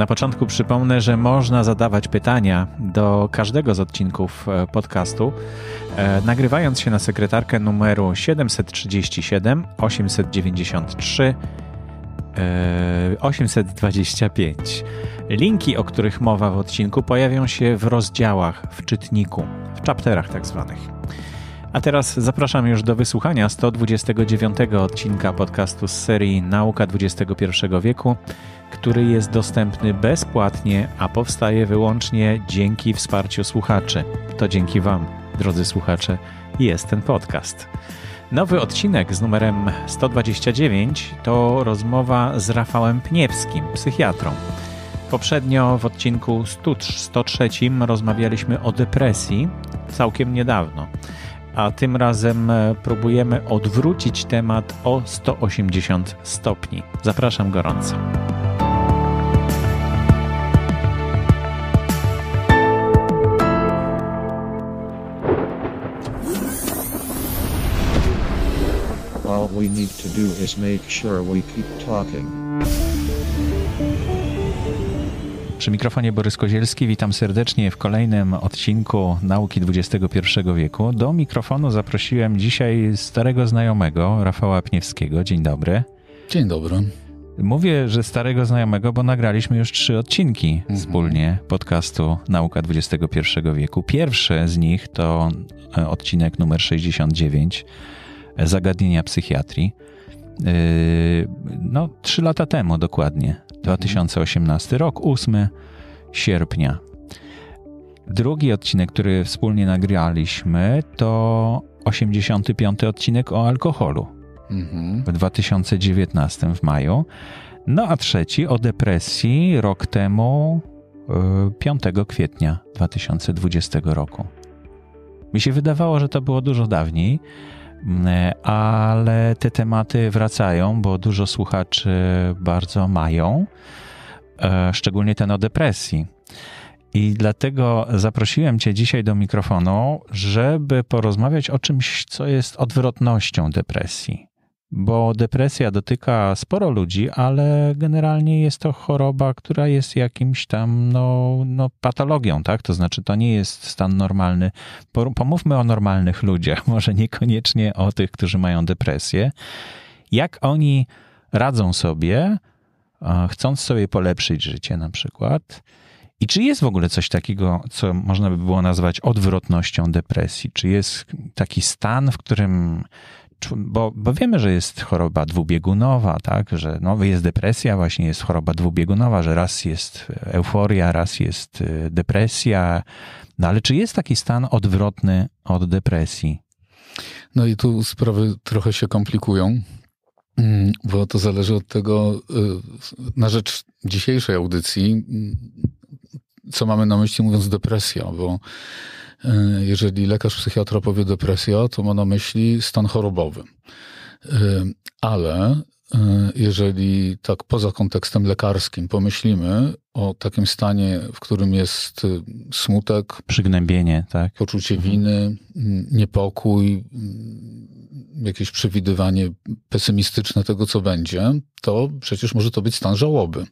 Na początku przypomnę, że można zadawać pytania do każdego z odcinków e, podcastu, e, nagrywając się na sekretarkę numeru 737 893 825. Linki, o których mowa w odcinku, pojawią się w rozdziałach, w czytniku, w chapterach tak zwanych. A teraz zapraszam już do wysłuchania 129 odcinka podcastu z serii Nauka XXI wieku, który jest dostępny bezpłatnie, a powstaje wyłącznie dzięki wsparciu słuchaczy. To dzięki Wam, drodzy słuchacze, jest ten podcast. Nowy odcinek z numerem 129 to rozmowa z Rafałem Pniewskim, psychiatrą. Poprzednio w odcinku 103 rozmawialiśmy o depresji całkiem niedawno a tym razem e, próbujemy odwrócić temat o 180 stopni. Zapraszam gorąco. All we need to do is make sure we keep talking. Przy mikrofonie Borys Kozielski, witam serdecznie w kolejnym odcinku Nauki XXI wieku. Do mikrofonu zaprosiłem dzisiaj starego znajomego, Rafała Pniewskiego. Dzień dobry. Dzień dobry. Mówię, że starego znajomego, bo nagraliśmy już trzy odcinki mhm. wspólnie podcastu Nauka XXI wieku. Pierwszy z nich to e, odcinek numer 69, e, Zagadnienia psychiatrii. E, no, trzy lata temu dokładnie 2018 rok, 8 sierpnia. Drugi odcinek, który wspólnie nagraliśmy, to 85 odcinek o alkoholu mhm. w 2019 w maju. No a trzeci o depresji rok temu, 5 e, kwietnia 2020 roku. Mi się wydawało, że to było dużo dawniej, E, ale te tematy wracają, bo dużo słuchaczy bardzo mają, e, szczególnie ten o depresji. I dlatego zaprosiłem Cię dzisiaj do mikrofonu, żeby porozmawiać o czymś, co jest odwrotnością depresji bo depresja dotyka sporo ludzi, ale generalnie jest to choroba, która jest jakimś tam no, no patologią, tak? To znaczy, to nie jest stan normalny. Pomówmy o normalnych ludziach, może niekoniecznie o tych, którzy mają depresję. Jak oni radzą sobie, chcąc sobie polepszyć życie na przykład? I czy jest w ogóle coś takiego, co można by było nazwać odwrotnością depresji? Czy jest taki stan, w którym bo, bo wiemy, że jest choroba dwubiegunowa, tak, że no, jest depresja, właśnie jest choroba dwubiegunowa, że raz jest e, euforia, raz jest e, depresja. No ale czy jest taki stan odwrotny od depresji? No i tu sprawy trochę się komplikują, mm, bo to zależy od tego, e, na rzecz dzisiejszej audycji, mm, co mamy na myśli mówiąc depresja, bo E, jeżeli lekarz psychiatra powie depresja, to ma na myśli stan chorobowy. E, ale e, jeżeli tak poza kontekstem lekarskim pomyślimy, o takim stanie, w którym jest y, smutek, przygnębienie, tak? poczucie mhm. winy, niepokój, jakieś przewidywanie pesymistyczne tego, co będzie, to przecież może to być stan żałoby.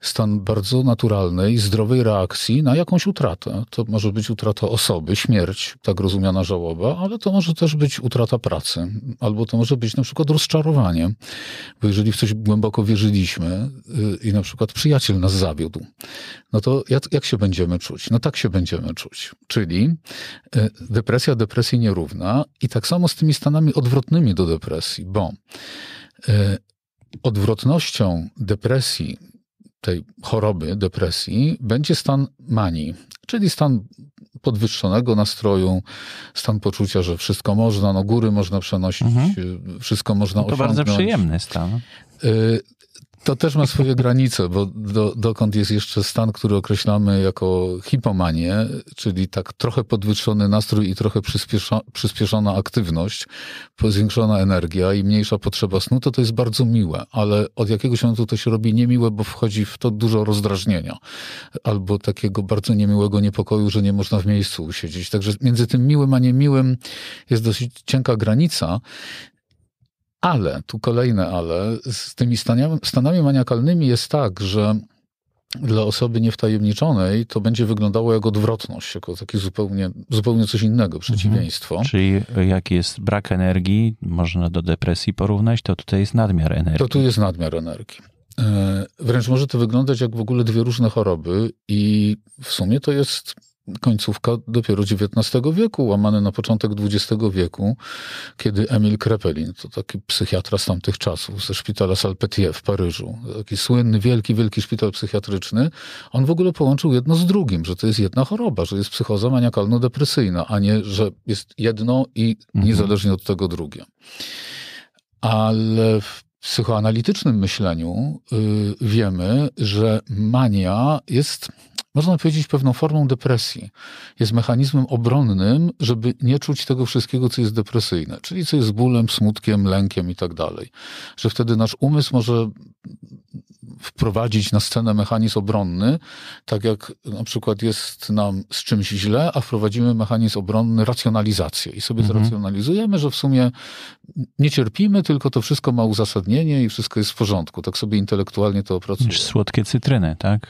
Stan bardzo naturalnej, zdrowej reakcji na jakąś utratę. To może być utrata osoby, śmierć, tak rozumiana żałoba, ale to może też być utrata pracy, albo to może być na przykład rozczarowanie, bo jeżeli w coś głęboko wierzyliśmy y, i na przykład przyjaciel nas zabił, zawiódł. No to jak, jak się będziemy czuć? No tak się będziemy czuć. Czyli e, depresja depresji nierówna i tak samo z tymi stanami odwrotnymi do depresji, bo e, odwrotnością depresji, tej choroby, depresji, będzie stan manii, czyli stan podwyższonego nastroju, stan poczucia, że wszystko można, no góry można przenosić, mhm. wszystko można to no osiągnąć. To bardzo przyjemny stan. E, to też ma swoje granice, bo do, dokąd jest jeszcze stan, który określamy jako hipomanię, czyli tak trochę podwyższony nastrój i trochę przyspieszona aktywność, zwiększona energia i mniejsza potrzeba snu, to to jest bardzo miłe, ale od jakiegoś momentu to się robi niemiłe, bo wchodzi w to dużo rozdrażnienia albo takiego bardzo niemiłego niepokoju, że nie można w miejscu usiedzieć. Także między tym miłym a niemiłym jest dosyć cienka granica. Ale, tu kolejne ale, z tymi stanami, stanami maniakalnymi jest tak, że dla osoby niewtajemniczonej to będzie wyglądało jak odwrotność, jako takie zupełnie, zupełnie coś innego, mhm. przeciwieństwo. Mhm. Czyli jak jest brak energii, można do depresji porównać, to tutaj jest nadmiar energii. To tu jest nadmiar energii. E, wręcz może to wyglądać jak w ogóle dwie różne choroby, i w sumie to jest końcówka dopiero XIX wieku, łamane na początek XX wieku, kiedy Emil Krepelin, to taki psychiatra z tamtych czasów, ze szpitala Salpetier w Paryżu, taki słynny, wielki, wielki szpital psychiatryczny, on w ogóle połączył jedno z drugim, że to jest jedna choroba, że jest psychoza maniakalno-depresyjna, a nie, że jest jedno i mhm. niezależnie od tego drugie. Ale w psychoanalitycznym myśleniu yy, wiemy, że mania jest można powiedzieć, pewną formą depresji. Jest mechanizmem obronnym, żeby nie czuć tego wszystkiego, co jest depresyjne, czyli co jest bólem, smutkiem, lękiem i tak dalej. Że wtedy nasz umysł może wprowadzić na scenę mechanizm obronny, tak jak na przykład jest nam z czymś źle, a wprowadzimy mechanizm obronny, racjonalizację i sobie mhm. zracjonalizujemy, że w sumie nie cierpimy, tylko to wszystko ma uzasadnienie i wszystko jest w porządku. Tak sobie intelektualnie to opracujemy. Słodkie cytryny, tak?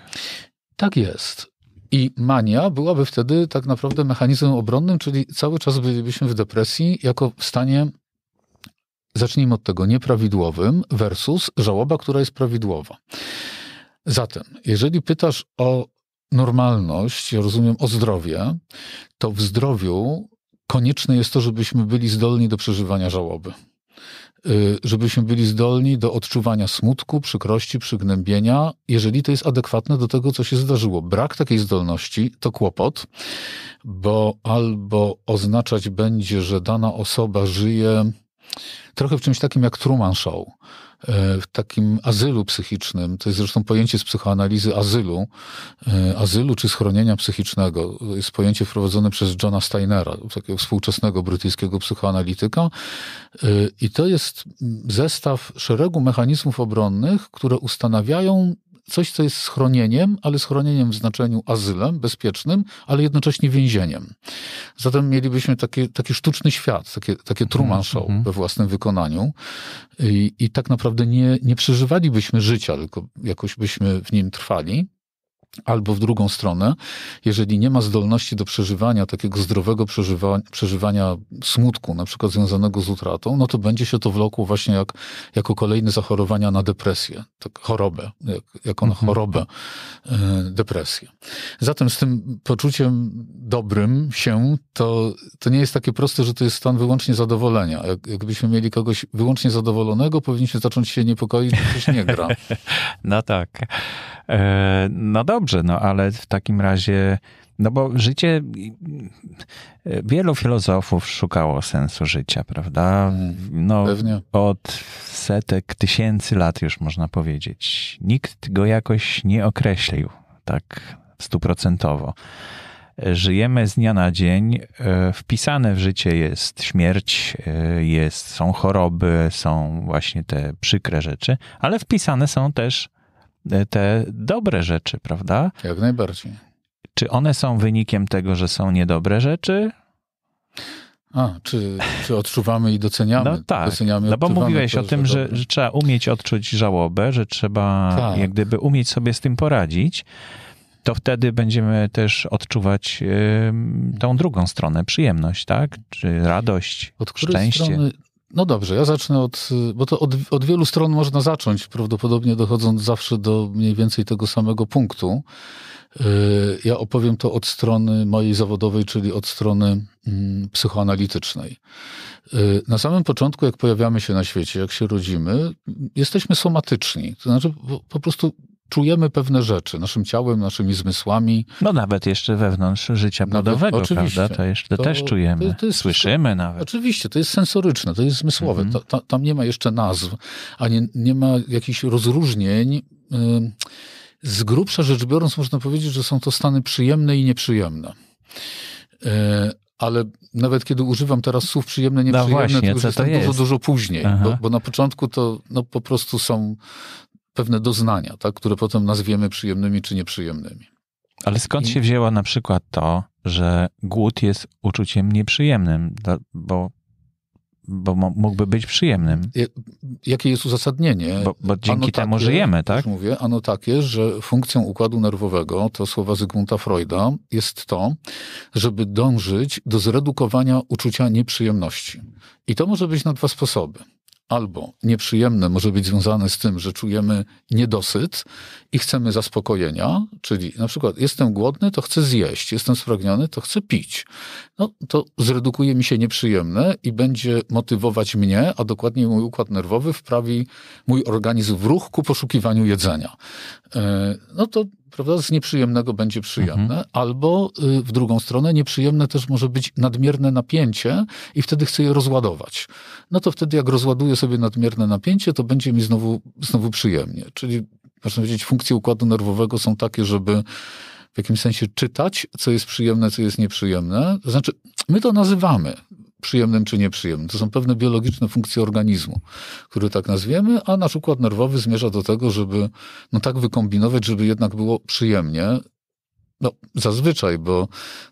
Tak jest. I mania byłaby wtedy tak naprawdę mechanizmem obronnym, czyli cały czas bylibyśmy w depresji jako w stanie, zacznijmy od tego, nieprawidłowym versus żałoba, która jest prawidłowa. Zatem, jeżeli pytasz o normalność, ja rozumiem, o zdrowie, to w zdrowiu konieczne jest to, żebyśmy byli zdolni do przeżywania żałoby. Y, żebyśmy byli zdolni do odczuwania smutku, przykrości, przygnębienia, jeżeli to jest adekwatne do tego, co się zdarzyło. Brak takiej zdolności to kłopot, bo albo oznaczać będzie, że dana osoba żyje trochę w czymś takim jak Truman Show, e, w takim azylu psychicznym. To jest zresztą pojęcie z psychoanalizy azylu, e, azylu czy schronienia psychicznego. To jest pojęcie wprowadzone przez Johna Steinera, takiego współczesnego brytyjskiego psychoanalityka. E, I to jest zestaw szeregu mechanizmów obronnych, które ustanawiają coś, co jest schronieniem, ale schronieniem w znaczeniu azylem, bezpiecznym, ale jednocześnie więzieniem. Zatem mielibyśmy taki, taki sztuczny świat, takie, takie mhm, Truman Show mm -hmm. we własnym wykonaniu I, i, tak naprawdę nie, nie przeżywalibyśmy życia, tylko jakoś byśmy w nim trwali. Albo w drugą stronę, jeżeli nie ma zdolności do przeżywania takiego zdrowego przeżywa, przeżywania smutku, na przykład związanego z utratą, no to będzie się to wlokło właśnie jak, jako kolejne zachorowania na depresję, tak chorobę, jak, jako na mhm. chorobę, e, depresję. Zatem z tym poczuciem dobrym się, to, to nie jest takie proste, że to jest stan wyłącznie zadowolenia. Jak, jakbyśmy mieli kogoś wyłącznie zadowolonego, powinniśmy zacząć się niepokoić, że coś nie gra. No tak. E, no dobrze, no ale w takim razie, no bo życie, e, wielu filozofów szukało sensu życia, prawda? No, Pewnie. Od setek tysięcy lat już można powiedzieć. Nikt go jakoś nie określił tak stuprocentowo. Żyjemy z dnia na dzień. E, wpisane w życie jest śmierć, jest, są choroby, są właśnie te przykre rzeczy, ale wpisane są też E, te dobre rzeczy, prawda? Jak najbardziej. Czy one są wynikiem tego, że są niedobre rzeczy? A, czy, czy odczuwamy i doceniamy? No tak, doceniamy, no bo mówiłeś to, o tym, że, że, trzeba umieć odczuć żałobę, że trzeba tak. jak gdyby umieć sobie z tym poradzić, to wtedy będziemy też odczuwać y, tą drugą stronę, przyjemność, tak? Czy radość, Od szczęście. Strony no dobrze, ja zacznę od, bo to od, od, wielu stron można zacząć, prawdopodobnie dochodząc zawsze do mniej więcej tego samego punktu. Y, ja opowiem to od strony mojej zawodowej, czyli od strony mm, psychoanalitycznej. Y, na samym początku, jak pojawiamy się na świecie, jak się rodzimy, jesteśmy somatyczni. To znaczy, po prostu czujemy pewne rzeczy naszym ciałem, naszymi zmysłami. No nawet jeszcze wewnątrz życia no płodowego, prawda? To, jeszcze, to, też czujemy, to, to jest, słyszymy nawet. Oczywiście, to jest sensoryczne, to jest zmysłowe. Mhm. tam nie ma jeszcze nazw, ani nie ma jakichś rozróżnień. Z grubsza rzecz biorąc można powiedzieć, że są to stany przyjemne i nieprzyjemne. Yy, ale nawet kiedy używam teraz słów przyjemne, no nieprzyjemne, no właśnie, to już jest, to jest? dużo, dużo później. Bo, bo, na początku to no, po prostu są pewne doznania, tak, które potem nazwiemy przyjemnymi czy nieprzyjemnymi. Ale skąd I... się wzięła na przykład to, że głód jest uczuciem nieprzyjemnym, bo bo mógłby być przyjemnym. Jakie jest uzasadnienie? Bo, bo dzięki temu żyjemy, tak? Mówię, ano takie, że funkcją układu nerwowego, to słowa Zygmunta Freuda, jest to, żeby dążyć do zredukowania uczucia nieprzyjemności. I to może być na dwa sposoby albo nieprzyjemne może być związane z tym, że czujemy niedosyt i chcemy zaspokojenia, czyli na przykład jestem głodny, to chcę zjeść, jestem spragniony, to chcę pić. No to zredukuje mi się nieprzyjemne i będzie motywować mnie, a dokładniej mój układ nerwowy wprawi mój organizm w ruch ku poszukiwaniu jedzenia. E, no to prawda, z nieprzyjemnego będzie przyjemne, mhm. albo y, w drugą stronę nieprzyjemne też może być nadmierne napięcie i wtedy chcę je rozładować. No to wtedy jak rozładuję sobie nadmierne napięcie, to będzie mi znowu, znowu przyjemnie. Czyli, można powiedzieć, funkcje układu nerwowego są takie, żeby w jakimś sensie czytać, co jest przyjemne, co jest nieprzyjemne. To znaczy, my to nazywamy przyjemnym czy nieprzyjemnym. To są pewne biologiczne funkcje organizmu, które tak nazwiemy, a nasz układ nerwowy zmierza do tego, żeby no tak wykombinować, żeby jednak było przyjemnie. No, zazwyczaj, bo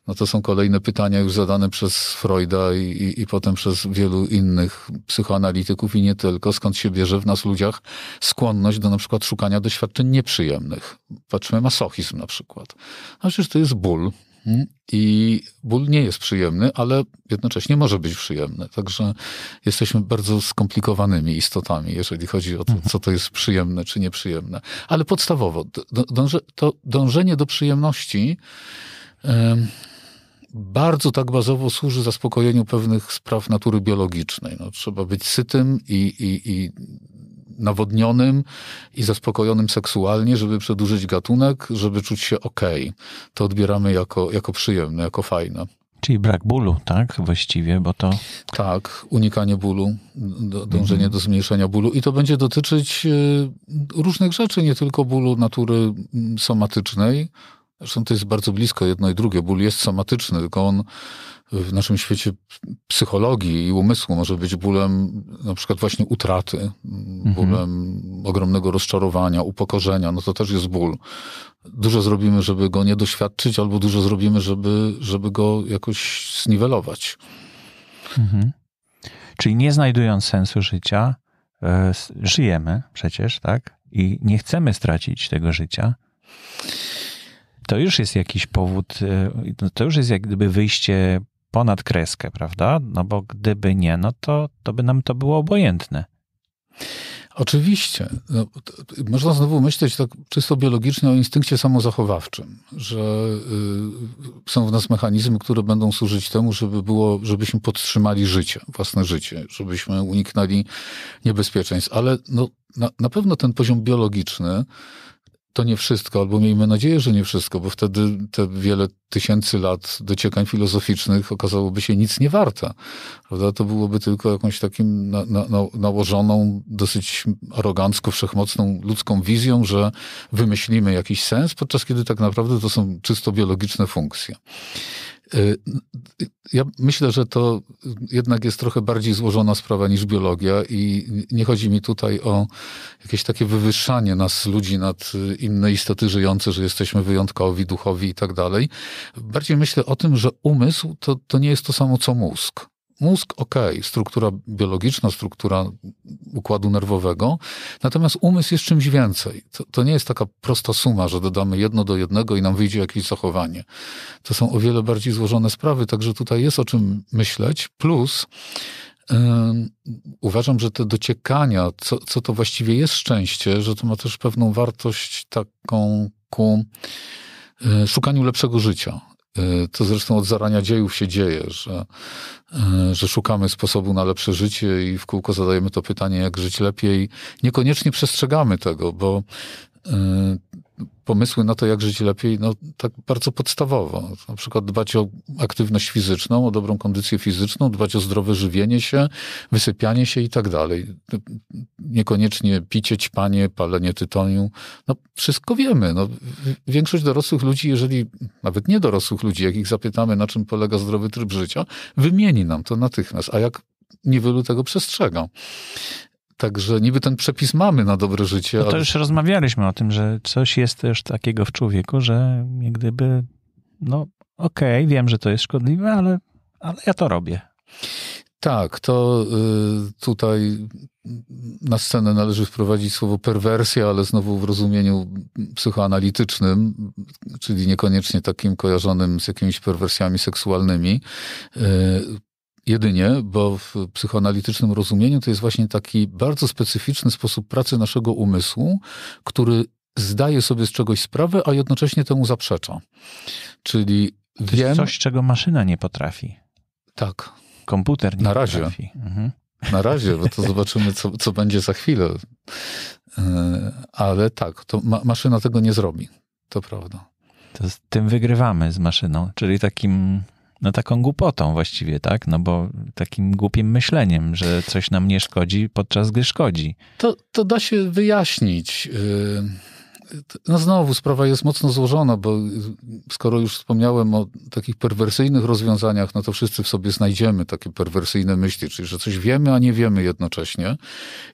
no to są kolejne pytania już zadane przez Freuda i, i, i potem przez wielu innych psychoanalityków i nie tylko, skąd się bierze w nas ludziach skłonność do na przykład szukania doświadczeń nieprzyjemnych. Patrzmy masochizm na przykład. A przecież to jest ból, i ból nie jest przyjemny, ale jednocześnie może być przyjemny. Także jesteśmy bardzo skomplikowanymi istotami, jeżeli chodzi o to, mhm. co to jest przyjemne czy nieprzyjemne. Ale podstawowo, dąże, to dążenie do przyjemności bardzo tak bazowo służy zaspokojeniu pewnych spraw natury biologicznej. No, trzeba być sytym i, i, i nawodnionym i zaspokojonym seksualnie, żeby przedłużyć gatunek, żeby czuć się ok. To odbieramy jako, jako przyjemne, jako fajne. Czyli brak bólu, tak? Właściwie, bo to. Tak, unikanie bólu, dążenie mhm. do zmniejszenia bólu. I to będzie dotyczyć y, różnych rzeczy, nie tylko bólu natury mm, somatycznej. Zresztą to jest bardzo blisko jedno i drugie. Ból jest somatyczny, tylko on w naszym świecie psychologii i umysłu może być bólem na przykład właśnie utraty, mhm. bólem ogromnego rozczarowania, upokorzenia, no to też jest ból. Dużo zrobimy, żeby go nie doświadczyć, albo dużo zrobimy, żeby, żeby go jakoś zniwelować. Mhm. Czyli nie znajdując sensu życia, yy, żyjemy przecież, tak? I nie chcemy stracić tego życia to już jest jakiś powód, e, to już jest jak gdyby wyjście ponad kreskę, prawda? No bo gdyby nie, no to, to by nam to było obojętne. Oczywiście. No, można znowu myśleć tak czysto biologicznie o instynkcie samozachowawczym, że y, są w nas mechanizmy, które będą służyć temu, żeby było, żebyśmy podtrzymali życie, własne życie, żebyśmy uniknęli niebezpieczeństw. Ale no, na, na pewno ten poziom biologiczny to nie wszystko, albo miejmy nadzieję, że nie wszystko, bo wtedy te wiele tysięcy lat dociekań filozoficznych okazałoby się nic nie warte. Prawda? To byłoby tylko jakąś takim na, na, nałożoną, dosyć arogancko wszechmocną ludzką wizją, że wymyślimy jakiś sens, podczas kiedy tak naprawdę to są czysto biologiczne funkcje. Y, ja myślę, że to jednak jest trochę bardziej złożona sprawa niż biologia i nie chodzi mi tutaj o jakieś takie wywyższanie nas ludzi nad y, inne istoty żyjące, że jesteśmy wyjątkowi, duchowi i tak dalej. Bardziej myślę o tym, że umysł to, to nie jest to samo co mózg. Mózg, ok, struktura biologiczna, struktura układu nerwowego, natomiast umysł jest czymś więcej. To, to, nie jest taka prosta suma, że dodamy jedno do jednego i nam wyjdzie jakieś zachowanie. To są o wiele bardziej złożone sprawy, także tutaj jest o czym myśleć. Plus, yy, uważam, że te dociekania, co, co to właściwie jest szczęście, że to ma też pewną wartość taką ku e, szukaniu lepszego życia. E, to zresztą od zarania dziejów się dzieje, że, e, że szukamy sposobu na lepsze życie i w kółko zadajemy to pytanie, jak żyć lepiej. Niekoniecznie przestrzegamy tego, bo e, pomysły na to, jak żyć lepiej, no tak bardzo podstawowo. Na przykład dbać o aktywność fizyczną, o dobrą kondycję fizyczną, dbać o zdrowe żywienie się, wysypianie się i tak dalej. Niekoniecznie picie, ćpanie, palenie tytoniu. No wszystko wiemy. No, większość dorosłych ludzi, jeżeli, nawet nie dorosłych ludzi, jak ich zapytamy, na czym polega zdrowy tryb życia, wymieni nam to natychmiast. A jak niewielu tego przestrzega. Także niby ten przepis mamy na dobre życie. No to ale... już rozmawialiśmy o tym, że coś jest też takiego w człowieku, że jak gdyby, no okej, okay, wiem, że to jest szkodliwe, ale, ale ja to robię. Tak, to y, tutaj na scenę należy wprowadzić słowo perwersja, ale znowu w rozumieniu psychoanalitycznym, czyli niekoniecznie takim kojarzonym z jakimiś perwersjami seksualnymi. Y, jedynie, bo w psychoanalitycznym rozumieniu to jest właśnie taki bardzo specyficzny sposób pracy naszego umysłu, który zdaje sobie z czegoś sprawę, a jednocześnie temu zaprzecza. Czyli wiem... Coś, czego maszyna nie potrafi. Tak. Komputer nie Na razie. potrafi. Mhm. Na razie, bo to zobaczymy, co, co będzie za chwilę. E, ale tak, to ma maszyna tego nie zrobi. To prawda. To z tym wygrywamy z maszyną, czyli takim no taką głupotą właściwie, tak? No bo takim głupim myśleniem, że coś nam nie szkodzi, podczas gdy szkodzi. To, to da się wyjaśnić. Yy no znowu sprawa jest mocno złożona, bo skoro już wspomniałem o takich perwersyjnych rozwiązaniach, no to wszyscy w sobie znajdziemy takie perwersyjne myśli, czyli że coś wiemy, a nie wiemy jednocześnie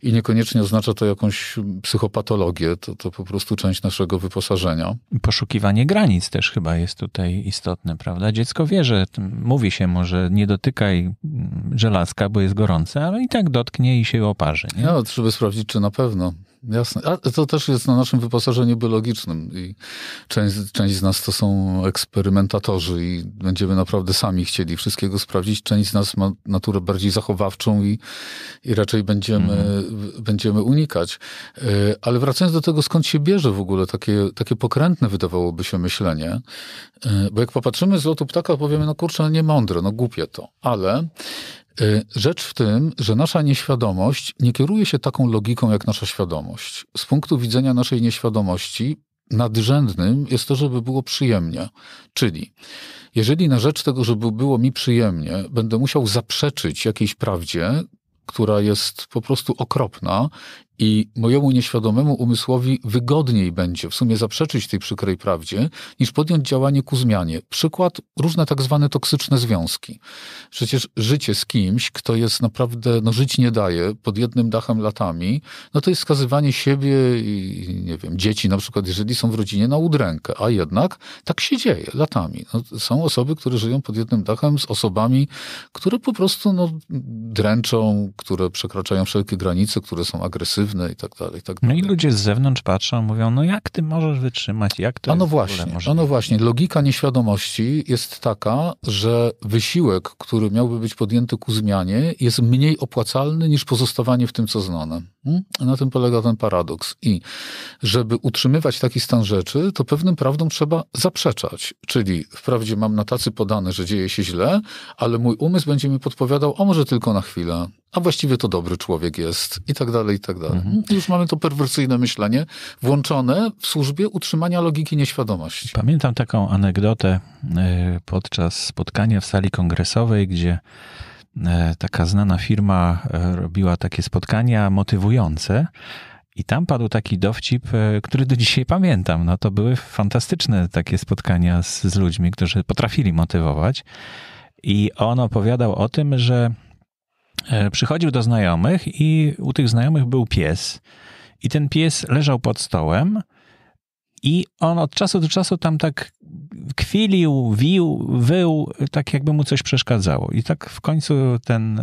i niekoniecznie oznacza to jakąś psychopatologię, to, to po prostu część naszego wyposażenia. Poszukiwanie granic też chyba jest tutaj istotne, prawda? Dziecko wie, że mówi się może nie dotykaj żelazka, bo jest gorące, ale i tak dotknie i się oparzy. Nie? No, trzeba sprawdzić, czy na pewno jasne. A to też jest na naszym wyposażeniu biologicznym i część, część z nas to są eksperymentatorzy i będziemy naprawdę sami chcieli wszystkiego sprawdzić. Część z nas ma naturę bardziej zachowawczą i, i raczej będziemy, mhm. będziemy unikać. E, ale wracając do tego, skąd się bierze w ogóle takie, takie pokrętne wydawałoby się myślenie, e, bo jak popatrzymy z lotu ptaka, powiemy, no kurczę, no nie mądre, no głupie to, ale Y, rzecz w tym, że nasza nieświadomość nie kieruje się taką logiką jak nasza świadomość. Z punktu widzenia naszej nieświadomości nadrzędnym jest to, żeby było przyjemnie. Czyli jeżeli na rzecz tego, żeby było mi przyjemnie, będę musiał zaprzeczyć jakiejś prawdzie, która jest po prostu okropna i mojemu nieświadomemu umysłowi wygodniej będzie w sumie zaprzeczyć tej przykrej prawdzie, niż podjąć działanie ku zmianie. Przykład różne tak zwane toksyczne związki. Przecież życie z kimś, kto jest naprawdę, no żyć nie daje, pod jednym dachem latami, no to jest skazywanie siebie i, nie wiem, dzieci na przykład, jeżeli są w rodzinie, na udrękę. A jednak tak się dzieje latami. No, są osoby, które żyją pod jednym dachem z osobami, które po prostu no, dręczą, które przekraczają wszelkie granice, które są agresywne, i tak dalej. I tak dalej. No i ludzie z zewnątrz patrzą, mówią, no jak ty możesz wytrzymać, jak to A no właśnie, a no właśnie, logika nieświadomości jest taka, że wysiłek, który miałby być podjęty ku zmianie, jest mniej opłacalny niż pozostawanie w tym, co znane. Hmm? Na tym polega ten paradoks. I żeby utrzymywać taki stan rzeczy, to pewnym prawdom trzeba zaprzeczać. Czyli wprawdzie mam na tacy podane, że dzieje się źle, ale mój umysł będzie mi podpowiadał, a może tylko na chwilę, a właściwie to dobry człowiek jest, i tak dalej, i tak dalej. Mhm. Hmm? Już mamy to perwersyjne myślenie włączone w służbie utrzymania logiki nieświadomości. Pamiętam taką anegdotę e, podczas spotkania w sali kongresowej, gdzie E, taka znana firma e, robiła takie spotkania motywujące. I tam padł taki dowcip, e, który do dzisiaj pamiętam. No to były fantastyczne takie spotkania z, z ludźmi, którzy potrafili motywować. I on opowiadał o tym, że przychodził do znajomych i u tych znajomych był pies. I ten pies leżał pod stołem i on od czasu do czasu tam tak kwilił, wił, wył, tak jakby mu coś przeszkadzało. I tak w końcu ten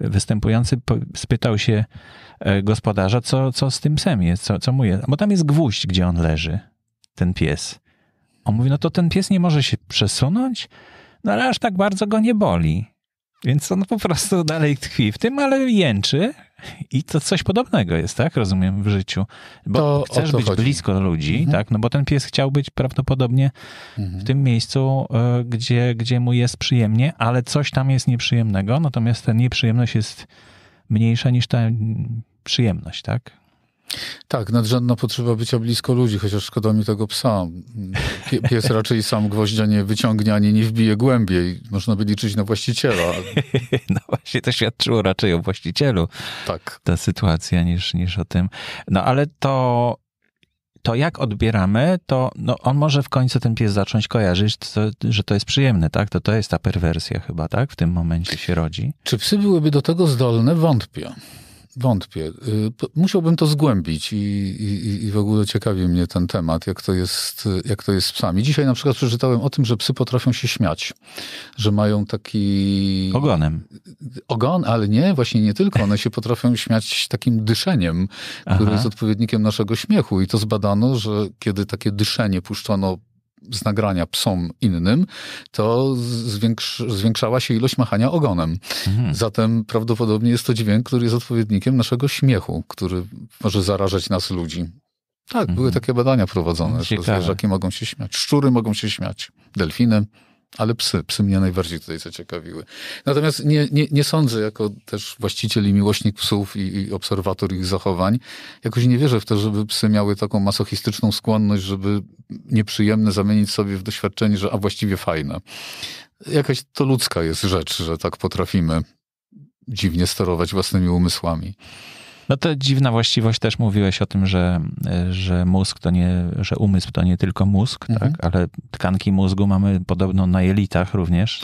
występujący spytał się e, gospodarza, co, co z tym psem jest, co, co mu jest. Bo tam jest gwóźdź, gdzie on leży, ten pies. On mówi, no to ten pies nie może się przesunąć, no ale aż tak bardzo go nie boli. Więc on po prostu dalej tkwi w tym, ale jęczy, i to coś podobnego jest, tak? Rozumiem w życiu. Bo to chcesz być chodzi. blisko ludzi, mhm. tak? No bo ten pies chciał być prawdopodobnie mhm. w tym miejscu, e, gdzie, gdzie mu jest przyjemnie, ale coś tam jest nieprzyjemnego, natomiast ta nieprzyjemność jest mniejsza niż ta przyjemność, tak? Tak, nadrzędna potrzeba bycia blisko ludzi, chociaż szkoda mi tego psa. Pies raczej sam gwoździa nie wyciągnie ani nie wbije głębiej. Można by liczyć na właściciela. No właśnie, to świadczyło raczej o właścicielu. Tak. Ta sytuacja niż, niż o tym. No ale to to jak odbieramy, to no, on może w końcu ten pies zacząć kojarzyć, to, że to jest przyjemne, tak? To to jest ta perwersja chyba, tak? W tym momencie się rodzi. Czy psy byłyby do tego zdolne? Wątpię. Wątpię. Y, musiałbym to zgłębić i, i, i w ogóle ciekawi mnie ten temat, jak to, jest, jak to jest z psami. Dzisiaj na przykład przeczytałem o tym, że psy potrafią się śmiać, że mają taki... Ogonem. Ogon, ale nie, właśnie nie tylko. One się potrafią śmiać takim dyszeniem, które Aha. jest odpowiednikiem naszego śmiechu i to zbadano, że kiedy takie dyszenie puszczono z nagrania psom innym, to zwiększała się ilość machania ogonem. Mhm. Zatem prawdopodobnie jest to dźwięk, który jest odpowiednikiem naszego śmiechu, który może zarażać nas ludzi. Tak, mhm. były takie badania prowadzone, Ciekawe. że zwierzaki mogą się śmiać, szczury mogą się śmiać, delfiny ale psy, psy mnie najbardziej tutaj zaciekawiły. Natomiast nie, nie, nie sądzę, jako też właściciel i miłośnik psów i, i, obserwator ich zachowań, jakoś nie wierzę w to, żeby psy miały taką masochistyczną skłonność, żeby nieprzyjemne zamienić sobie w doświadczenie, że a właściwie fajne. Jakaś to ludzka jest rzecz, że tak potrafimy dziwnie sterować własnymi umysłami. No to dziwna właściwość też mówiłeś o tym, że, że mózg to nie, że umysł to nie tylko mózg, tak? mhm. tak? ale tkanki mózgu mamy podobno na jelitach również.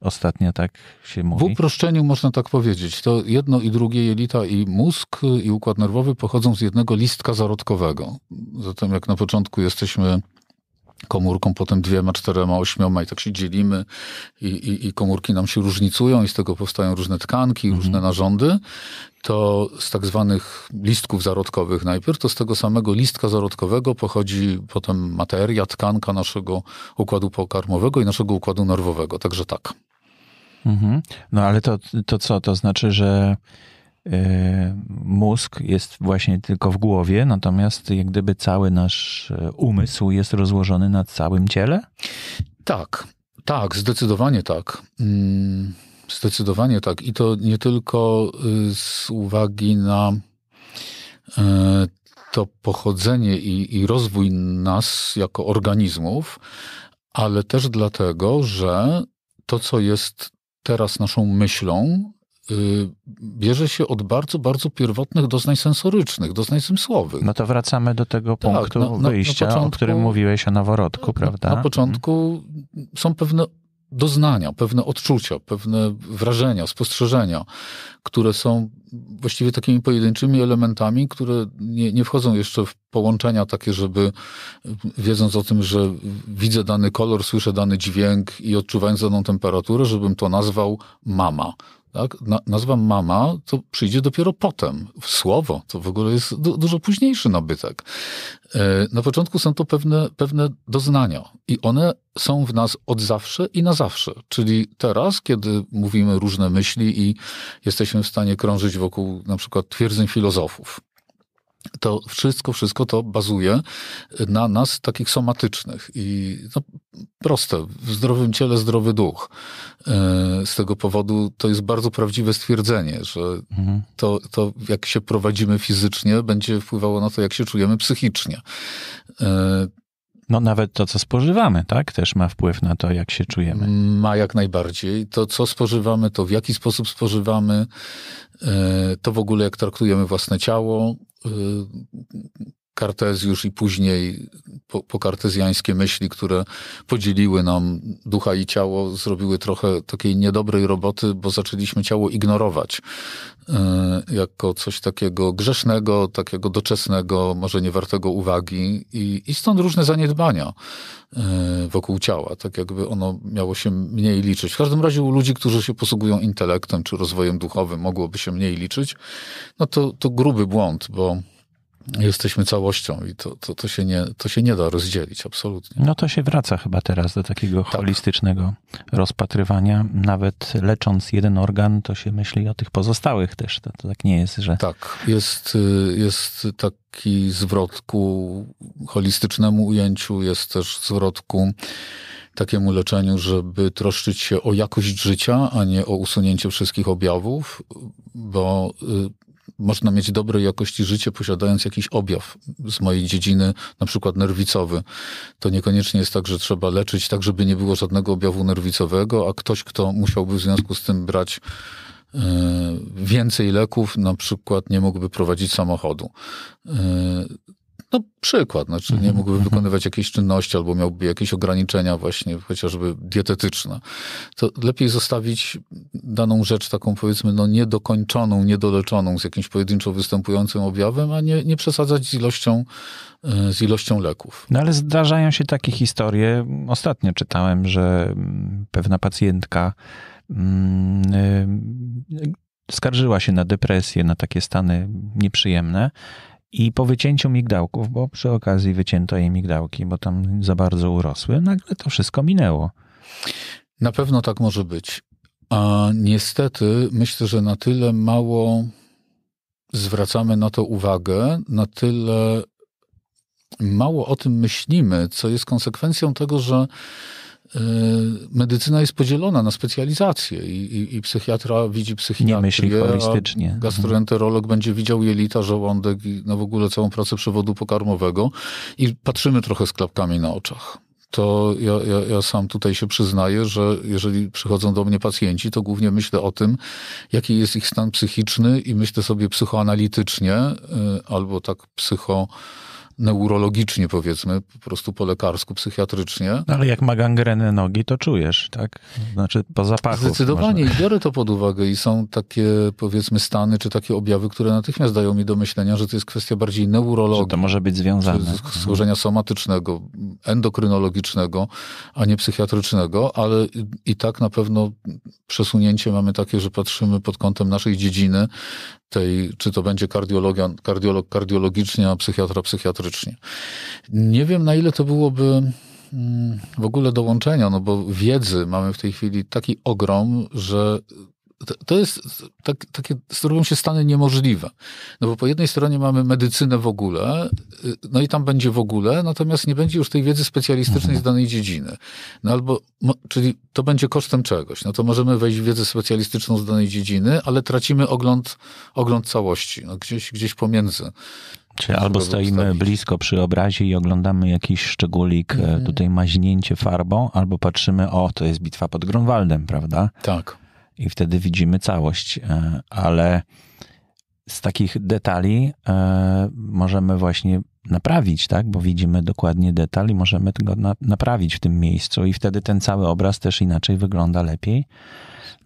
Ostatnio tak się mówi. W uproszczeniu można tak powiedzieć. To jedno i drugie jelita i mózg i układ nerwowy pochodzą z jednego listka zarodkowego. Zatem jak na początku jesteśmy komórką, potem dwiema, czterema, ośmioma i tak się dzielimy i, i, i komórki nam się różnicują i z tego powstają różne tkanki, mhm. różne narządy, to z tak zwanych listków zarodkowych najpierw, to z tego samego listka zarodkowego pochodzi potem materia, tkanka naszego układu pokarmowego i naszego układu nerwowego, także tak. Mhm. No ale to, to co? To znaczy, że E, mózg jest właśnie tylko w głowie, natomiast jak gdyby cały nasz e, umysł jest rozłożony na całym ciele? Tak, tak, zdecydowanie tak. Mm, zdecydowanie tak. I to nie tylko y, z uwagi na e, to pochodzenie i, i rozwój nas jako organizmów, ale też dlatego, że to, co jest teraz naszą myślą, Y, bierze się od bardzo, bardzo pierwotnych doznań sensorycznych, doznań zmysłowych. No to wracamy do tego tak, punktu na, no, na, no, wyjścia, na początku, o którym mówiłeś, o noworodku, prawda? Na, mhm. początku są pewne doznania, pewne odczucia, pewne wrażenia, spostrzeżenia, które są właściwie takimi pojedynczymi elementami, które nie, nie, wchodzą jeszcze w połączenia takie, żeby wiedząc o tym, że widzę dany kolor, słyszę dany dźwięk i odczuwając daną temperaturę, żebym to nazwał mama tak, na, nazwa mama to przyjdzie dopiero potem. Słowo to w ogóle jest du, dużo późniejszy nabytek. E, na początku są to pewne, pewne doznania i one są w nas od zawsze i na zawsze. Czyli teraz, kiedy mówimy różne myśli i jesteśmy w stanie krążyć wokół na przykład twierdzeń filozofów, to wszystko, wszystko to bazuje na nas takich somatycznych i no, proste, w zdrowym ciele zdrowy duch. E, z tego powodu to jest bardzo prawdziwe stwierdzenie, że mhm. to, to jak się prowadzimy fizycznie będzie wpływało na to, jak się czujemy psychicznie. E, no nawet to, co spożywamy, tak, też ma wpływ na to, jak się czujemy. Ma jak najbardziej. To, co spożywamy, to w jaki sposób spożywamy, e, to w ogóle jak traktujemy własne ciało, e, Kartezjusz i później po, pokartezjańskie myśli, które podzieliły nam ducha i ciało, zrobiły trochę takiej niedobrej roboty, bo zaczęliśmy ciało ignorować e, jako coś takiego grzesznego, takiego doczesnego, może niewartego uwagi i, i stąd różne zaniedbania e, wokół ciała, tak jakby ono miało się mniej liczyć. W każdym razie u ludzi, którzy się posługują intelektem czy rozwojem duchowym, mogłoby się mniej liczyć, no to, to gruby błąd, bo jesteśmy całością i to, to, to, się nie, to się nie da rozdzielić absolutnie. No to się wraca chyba teraz do takiego tak. holistycznego rozpatrywania. Nawet lecząc jeden organ, to się myśli o tych pozostałych też. To, to tak nie jest, że... Tak, jest, y, jest taki zwrot ku holistycznemu ujęciu, jest też zwrot ku takiemu leczeniu, żeby troszczyć się o jakość życia, a nie o usunięcie wszystkich objawów, bo y, można mieć dobrej jakości życie, posiadając jakiś objaw z mojej dziedziny, na przykład nerwicowy. To niekoniecznie jest tak, że trzeba leczyć tak, żeby nie było żadnego objawu nerwicowego, a ktoś, kto musiałby w związku z tym brać e, więcej leków, na przykład nie mógłby prowadzić samochodu. E, no przykład, znaczy nie mhm. mógłby mhm. wykonywać jakiejś czynności albo miałby jakieś ograniczenia właśnie chociażby dietetyczne. To lepiej zostawić daną rzecz taką powiedzmy no niedokończoną, niedoleczoną z jakimś pojedynczo występującym objawem, a nie, nie przesadzać z ilością, e, z ilością leków. No ale zdarzają się takie historie. Ostatnio czytałem, że mm, pewna pacjentka mm, y, skarżyła się na depresję, na takie stany nieprzyjemne i po wycięciu migdałków, bo przy okazji wycięto jej migdałki, bo tam za bardzo urosły, nagle to wszystko minęło. Na pewno tak może być. A niestety myślę, że na tyle mało zwracamy na to uwagę, na tyle mało o tym myślimy, co jest konsekwencją tego, że E, medycyna jest podzielona na specjalizacje i, i, i psychiatra widzi psychiatrię, Nie myśli holistycznie. gastroenterolog będzie widział jelita, żołądek i no w ogóle całą pracę przewodu pokarmowego i patrzymy trochę z klapkami na oczach. To ja, ja, ja sam tutaj się przyznaję, że jeżeli przychodzą do mnie pacjenci, to głównie myślę o tym, jaki jest ich stan psychiczny i myślę sobie psychoanalitycznie e, albo tak psycho neurologicznie powiedzmy, po prostu po lekarsku, psychiatrycznie. No ale jak ma gangrenę nogi, to czujesz, tak? Znaczy po zapachu. Zdecydowanie można. i biorę to pod uwagę i są takie powiedzmy stany czy takie objawy, które natychmiast dają mi do myślenia, że to jest kwestia bardziej neurologii. Że to może być związane. Schorzenia somatycznego, endokrynologicznego, a nie psychiatrycznego, ale i tak na pewno przesunięcie mamy takie, że patrzymy pod kątem naszej dziedziny tej, czy to będzie kardiologia, kardiolog kardiologicznie, a psychiatra psychiatrycznie. Nie wiem, na ile to byłoby mm, w ogóle dołączenia, no bo wiedzy mamy w tej chwili taki ogrom, że to jest tak, takie, robią się stany niemożliwe. No bo po jednej stronie mamy medycynę w ogóle, y, no i tam będzie w ogóle, natomiast nie będzie już tej wiedzy specjalistycznej z mhm. danej dziedziny. No albo, czyli to będzie kosztem czegoś. No to możemy wejść w wiedzę specjalistyczną z danej dziedziny, ale tracimy ogląd, ogląd całości, no gdzieś, gdzieś pomiędzy. Czy albo stoimy ustawić. blisko przy obrazie i oglądamy jakiś szczególik, mm. tutaj maźnięcie farbą, albo patrzymy, o, to jest bitwa pod Grunwaldem, prawda? Tak i wtedy widzimy całość, e, ale z takich detali e, możemy właśnie naprawić, tak? Bo widzimy dokładnie detal i możemy go na, naprawić w tym miejscu i wtedy ten cały obraz też inaczej wygląda lepiej.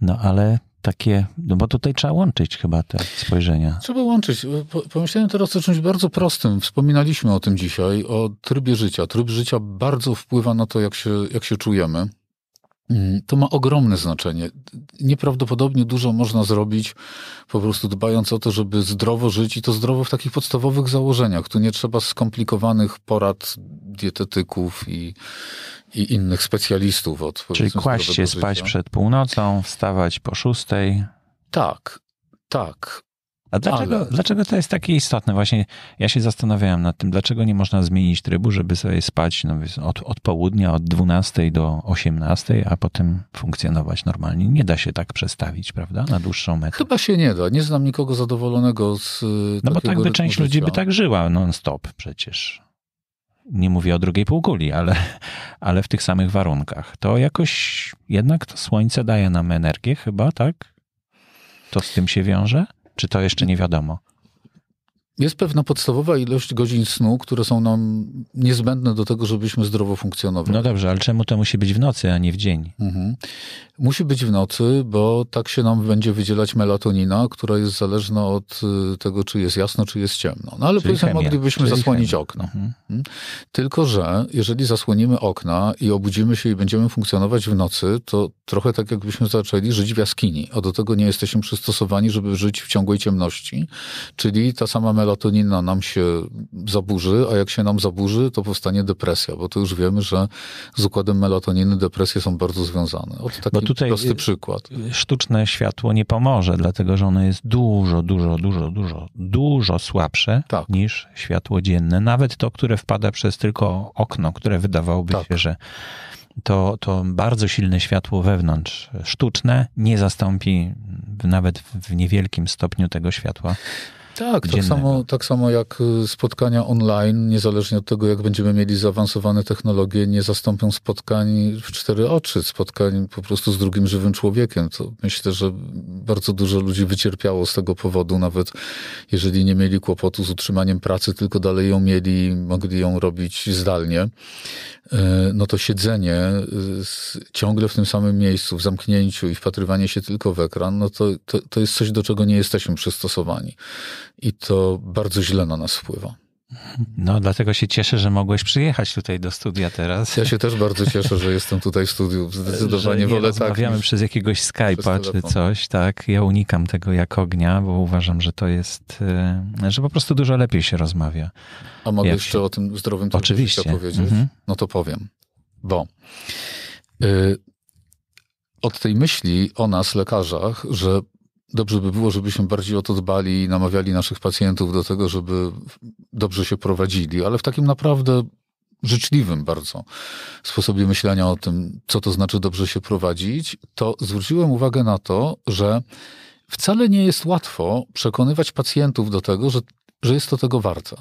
No ale takie, no bo tutaj trzeba łączyć chyba te spojrzenia. Trzeba łączyć. Pomyślałem teraz o czymś bardzo prostym. Wspominaliśmy o tym dzisiaj, o trybie życia. Tryb życia bardzo wpływa na to, jak się, jak się czujemy. Mm, to ma ogromne znaczenie. Nieprawdopodobnie dużo można zrobić, po prostu dbając o to, żeby zdrowo żyć i to zdrowo w takich podstawowych założeniach. Tu nie trzeba skomplikowanych porad dietetyków i, i innych specjalistów od Czyli kłaść się, życia. spać przed północą, wstawać po szóstej. Tak, tak. A dlaczego, Ale... dlaczego to jest takie istotne? Właśnie ja się zastanawiałem nad tym, dlaczego nie można zmienić trybu, żeby sobie spać no, od, od południa, od 12 do 18, a potem funkcjonować normalnie. Nie da się tak przestawić, prawda? Na dłuższą metę. Chyba się nie da. Nie znam nikogo zadowolonego z e, No bo tak by część życia. ludzi by tak żyła non-stop przecież. Nie mówię o drugiej półkuli, ale, ale w tych samych warunkach. To jakoś jednak to słońce daje nam energię chyba, tak? To z tym się wiąże? Czy to jeszcze nie wiadomo? Jest pewna podstawowa ilość godzin snu, które są nam niezbędne do tego, żebyśmy zdrowo funkcjonowali. No dobrze, ale czemu to musi być w nocy, a nie w dzień? Mhm. Musi być w nocy, bo tak się nam będzie wydzielać melatonina, która jest zależna od y, tego, czy jest jasno, czy jest ciemno. No ale powiedzmy, moglibyśmy Czyli zasłonić chemia. okno. Mhm. mhm. Tylko, że jeżeli zasłonimy okna i obudzimy się i będziemy funkcjonować w nocy, to trochę tak jakbyśmy zaczęli żyć w jaskini, a do tego nie jesteśmy przystosowani, żeby żyć w ciągłej ciemności. Czyli ta sama melatonina melatonina nam się zaburzy, a jak się nam zaburzy, to powstanie depresja, bo to już wiemy, że z układem melatoniny depresje są bardzo związane. Oto taki bo tutaj prosty y, przykład. Sztuczne światło nie pomoże, dlatego że ono jest dużo, dużo, dużo, dużo, dużo słabsze tak. niż światło dzienne. Nawet to, które wpada przez tylko okno, które wydawałoby tak. się, że to, to bardzo silne światło wewnątrz, sztuczne, nie zastąpi nawet w niewielkim stopniu tego światła tak, tak samo, tak samo jak y, spotkania online, niezależnie od tego, jak będziemy mieli zaawansowane technologie, nie zastąpią spotkań w cztery oczy, spotkań po prostu z drugim żywym człowiekiem. To myślę, że bardzo dużo ludzi wycierpiało z tego powodu, nawet jeżeli nie mieli kłopotu z utrzymaniem pracy, tylko dalej ją mieli, mogli ją robić zdalnie. Y, no to siedzenie y, ciągle w tym samym miejscu, w zamknięciu i wpatrywanie się tylko w ekran, no to, to, to jest coś, do czego nie jesteśmy przystosowani i to bardzo źle na nas wpływa. No, dlatego się cieszę, że mogłeś przyjechać tutaj do studia teraz. Ja się też bardzo cieszę, że jestem tutaj w studiu. Zdecydowanie że nie wolę tak rozmawiamy tak, przez jakiegoś Skype'a czy coś, tak. Ja unikam tego jak ognia, bo uważam, że to jest, e, że po prostu dużo lepiej się rozmawia. A mogę jeszcze się... o tym zdrowym Oczywiście. powiedzieć? Mhm. No to powiem. Bo e, od tej myśli o nas, lekarzach, że Dobrze by było, żebyśmy bardziej o to dbali i namawiali naszych pacjentów do tego, żeby dobrze się prowadzili, ale w takim naprawdę życzliwym bardzo sposobie myślenia o tym, co to znaczy dobrze się prowadzić, to zwróciłem uwagę na to, że wcale nie jest łatwo przekonywać pacjentów do tego, że, że jest to tego warto.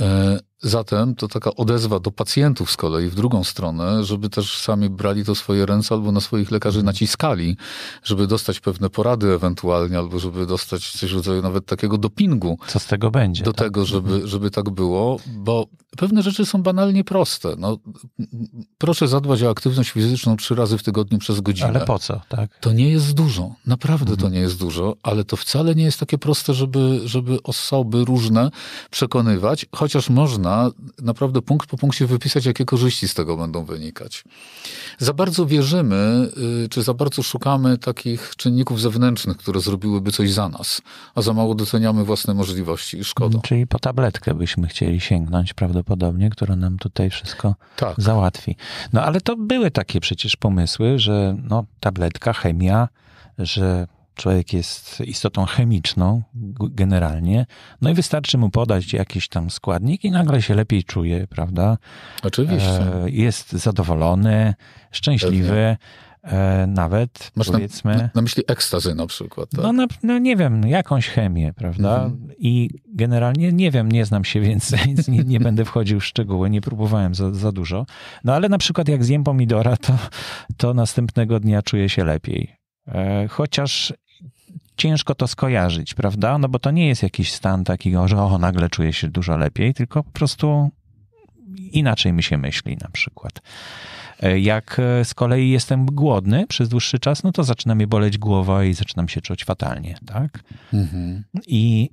E, Zatem to taka odezwa do pacjentów z kolei w drugą stronę, żeby też sami brali to swoje ręce albo na swoich lekarzy mhm. naciskali, żeby dostać pewne porady ewentualnie, albo żeby dostać coś w rodzaju nawet takiego dopingu. Co z tego będzie? Do tak? tego, żeby, mhm. żeby tak było, bo pewne rzeczy są banalnie proste. No, proszę zadbać o aktywność fizyczną trzy razy w tygodniu przez godzinę. Ale po co? Tak? To nie jest dużo, naprawdę mhm. to nie jest dużo, ale to wcale nie jest takie proste, żeby, żeby osoby różne przekonywać, chociaż można można naprawdę punkt po punkcie wypisać, jakie korzyści z tego będą wynikać. Za bardzo wierzymy, y, czy za bardzo szukamy takich czynników zewnętrznych, które zrobiłyby coś za nas, a za mało doceniamy własne możliwości i szkoda. Czyli po tabletkę byśmy chcieli sięgnąć prawdopodobnie, która nam tutaj wszystko tak. załatwi. No ale to były takie przecież pomysły, że no, tabletka, chemia, że Człowiek jest istotą chemiczną generalnie, no i wystarczy mu podać jakiś tam składnik i nagle się lepiej czuje, prawda? Oczywiście. E, jest zadowolony, szczęśliwy. E, nawet Masz powiedzmy. Na, na, myśli ekstazy na przykład. Tak? No, na, no, nie wiem, jakąś chemię, prawda? Mhm. I generalnie nie wiem, nie znam się, więcej, więc nie, nie, będę wchodził w szczegóły, nie próbowałem za, za dużo. No ale na przykład jak zjem pomidora, to, to następnego dnia czuję się lepiej. E, chociaż ciężko to skojarzyć, prawda? No bo to nie jest jakiś stan takiego, że o, nagle czuję się dużo lepiej, tylko po prostu inaczej mi się myśli na przykład. E, jak e, z kolei jestem głodny przez dłuższy czas, no to zaczyna mi boleć głowa i zaczynam się czuć fatalnie, tak? Mhm. I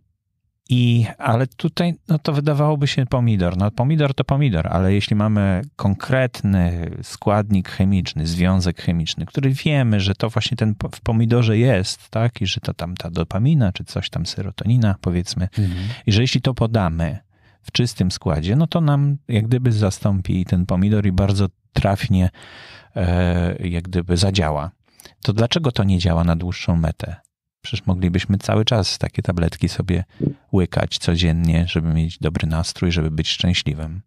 i, ale tutaj no to wydawałoby się pomidor. No pomidor to pomidor, ale jeśli mamy konkretny składnik chemiczny, związek chemiczny, który wiemy, że to właśnie ten w pomidorze jest, tak, i że to tam ta dopamina, czy coś tam serotonina, powiedzmy, mhm. i że jeśli to podamy w czystym składzie, no to nam jak gdyby zastąpi ten pomidor i bardzo trafnie e, jak gdyby zadziała. To dlaczego to nie działa na dłuższą metę? Przecież moglibyśmy cały czas takie tabletki sobie łykać codziennie, żeby mieć dobry nastrój, żeby być szczęśliwym.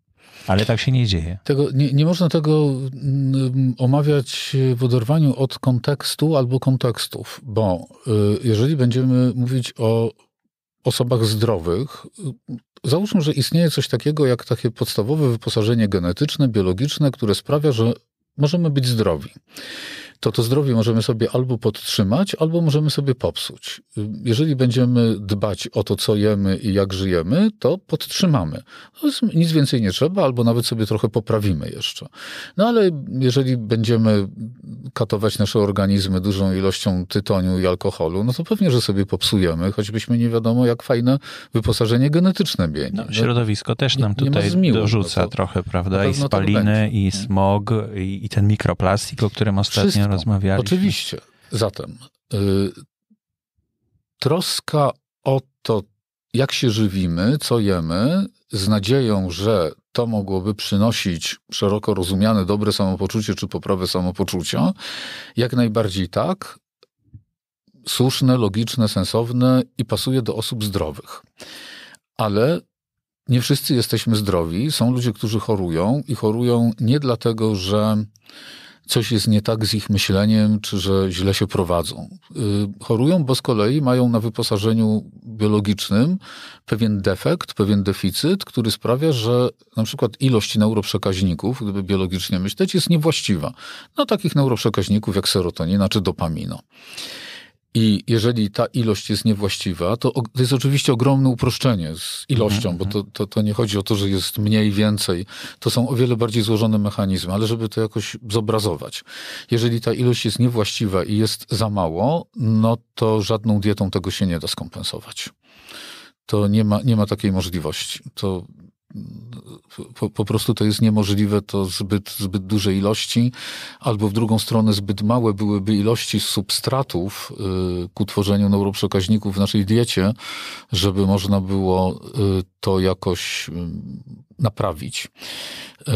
Ale tak się nie dzieje. Tego, nie, nie można tego mm, omawiać w oderwaniu od kontekstu albo kontekstów, bo y, jeżeli będziemy mówić o osobach zdrowych, y, załóżmy, że istnieje coś takiego jak takie podstawowe wyposażenie genetyczne, biologiczne, które sprawia, że możemy być zdrowi to to zdrowie możemy sobie albo podtrzymać, albo możemy sobie popsuć. Jeżeli będziemy dbać o to, co jemy i jak żyjemy, to podtrzymamy. Nic więcej nie trzeba, albo nawet sobie trochę poprawimy jeszcze. No ale jeżeli będziemy katować nasze organizmy dużą ilością tytoniu i alkoholu, no to pewnie, że sobie popsujemy, choćbyśmy nie wiadomo, jak fajne wyposażenie genetyczne mieli. No, środowisko też nam nie, tutaj nie no dorzuca trochę, prawda? I tak spaliny, i smog, i, i ten mikroplastik, o którym ostatnio rozmawialiśmy. Oczywiście. Zatem y, troska o to, jak się żywimy, co jemy, z nadzieją, że to mogłoby przynosić szeroko rozumiane dobre samopoczucie czy poprawę samopoczucia, jak najbardziej tak, słuszne, logiczne, sensowne i pasuje do osób zdrowych. Ale nie wszyscy jesteśmy zdrowi. Są ludzie, którzy chorują i chorują nie dlatego, że coś jest nie tak z ich myśleniem, czy że źle się prowadzą. Y, chorują, bo z kolei mają na wyposażeniu biologicznym pewien defekt, pewien deficyt, który sprawia, że na przykład ilość neuroprzekaźników, gdyby biologicznie myśleć, jest niewłaściwa. No takich neuroprzekaźników jak serotonina czy dopamina. I jeżeli ta ilość jest niewłaściwa, to, to jest oczywiście ogromne uproszczenie z ilością, mm -hmm. bo to, mhm. to, to, nie chodzi o to, że jest mniej, więcej. To są o wiele bardziej złożone mechanizmy, ale żeby to jakoś zobrazować. Jeżeli ta ilość jest niewłaściwa i jest za mało, no to żadną dietą tego się nie da skompensować. To nie ma, nie ma takiej możliwości. To po, po, prostu to jest niemożliwe, to zbyt, zbyt duże ilości, albo w drugą stronę zbyt małe byłyby ilości substratów y, ku tworzeniu neuroprzekaźników w naszej diecie, żeby można było y, to jakoś y, naprawić. Y,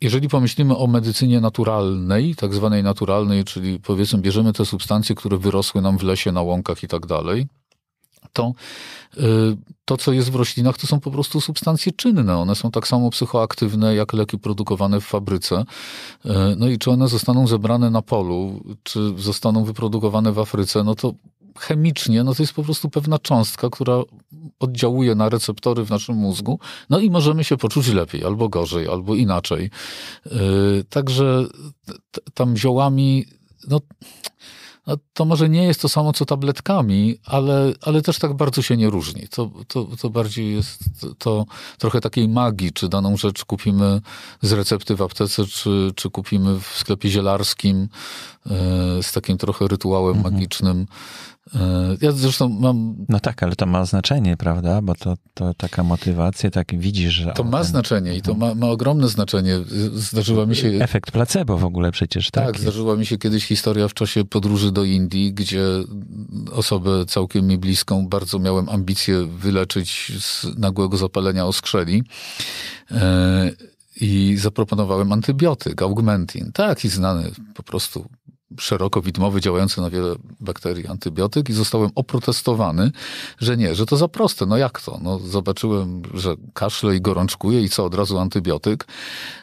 jeżeli pomyślimy o medycynie naturalnej, tak zwanej naturalnej, czyli powiedzmy bierzemy te substancje, które wyrosły nam w lesie, na łąkach i tak dalej, to y, to, co jest w roślinach, to są po prostu substancje czynne. One są tak samo psychoaktywne jak leki produkowane w fabryce. Y, no i czy one zostaną zebrane na polu, czy zostaną wyprodukowane w Afryce, no to chemicznie, no to jest po prostu pewna cząstka, która oddziałuje na receptory w naszym mózgu, no i możemy się poczuć lepiej, albo gorzej, albo inaczej. Y, także tam ziołami, no to może nie jest to samo co tabletkami, ale, ale też tak bardzo się nie różni. To, to, to bardziej jest to trochę takiej magii, czy daną rzecz kupimy z recepty w aptece, czy, czy kupimy w sklepie zielarskim e, z takim trochę rytuałem mhm. magicznym. E, ja zresztą mam. No tak, ale to ma znaczenie, prawda? Bo to, to taka motywacja, tak widzisz, że. To ma ten... znaczenie i to ma, ma ogromne znaczenie. Zdarzyła mi się. Efekt placebo w ogóle przecież, tak? Tak, zdarzyła mi się kiedyś historia w czasie podróży do Indii, gdzie osobę całkiem mi bliską bardzo miałem ambicje wyleczyć z nagłego zapalenia oskrzeli. E, I zaproponowałem antybiotyk, augmentin, taki znany po prostu szeroko widmowy, działający na wiele bakterii antybiotyk i zostałem oprotestowany, że nie, że to za proste. No jak to? No zobaczyłem, że kaszle i gorączkuję i co, od razu antybiotyk.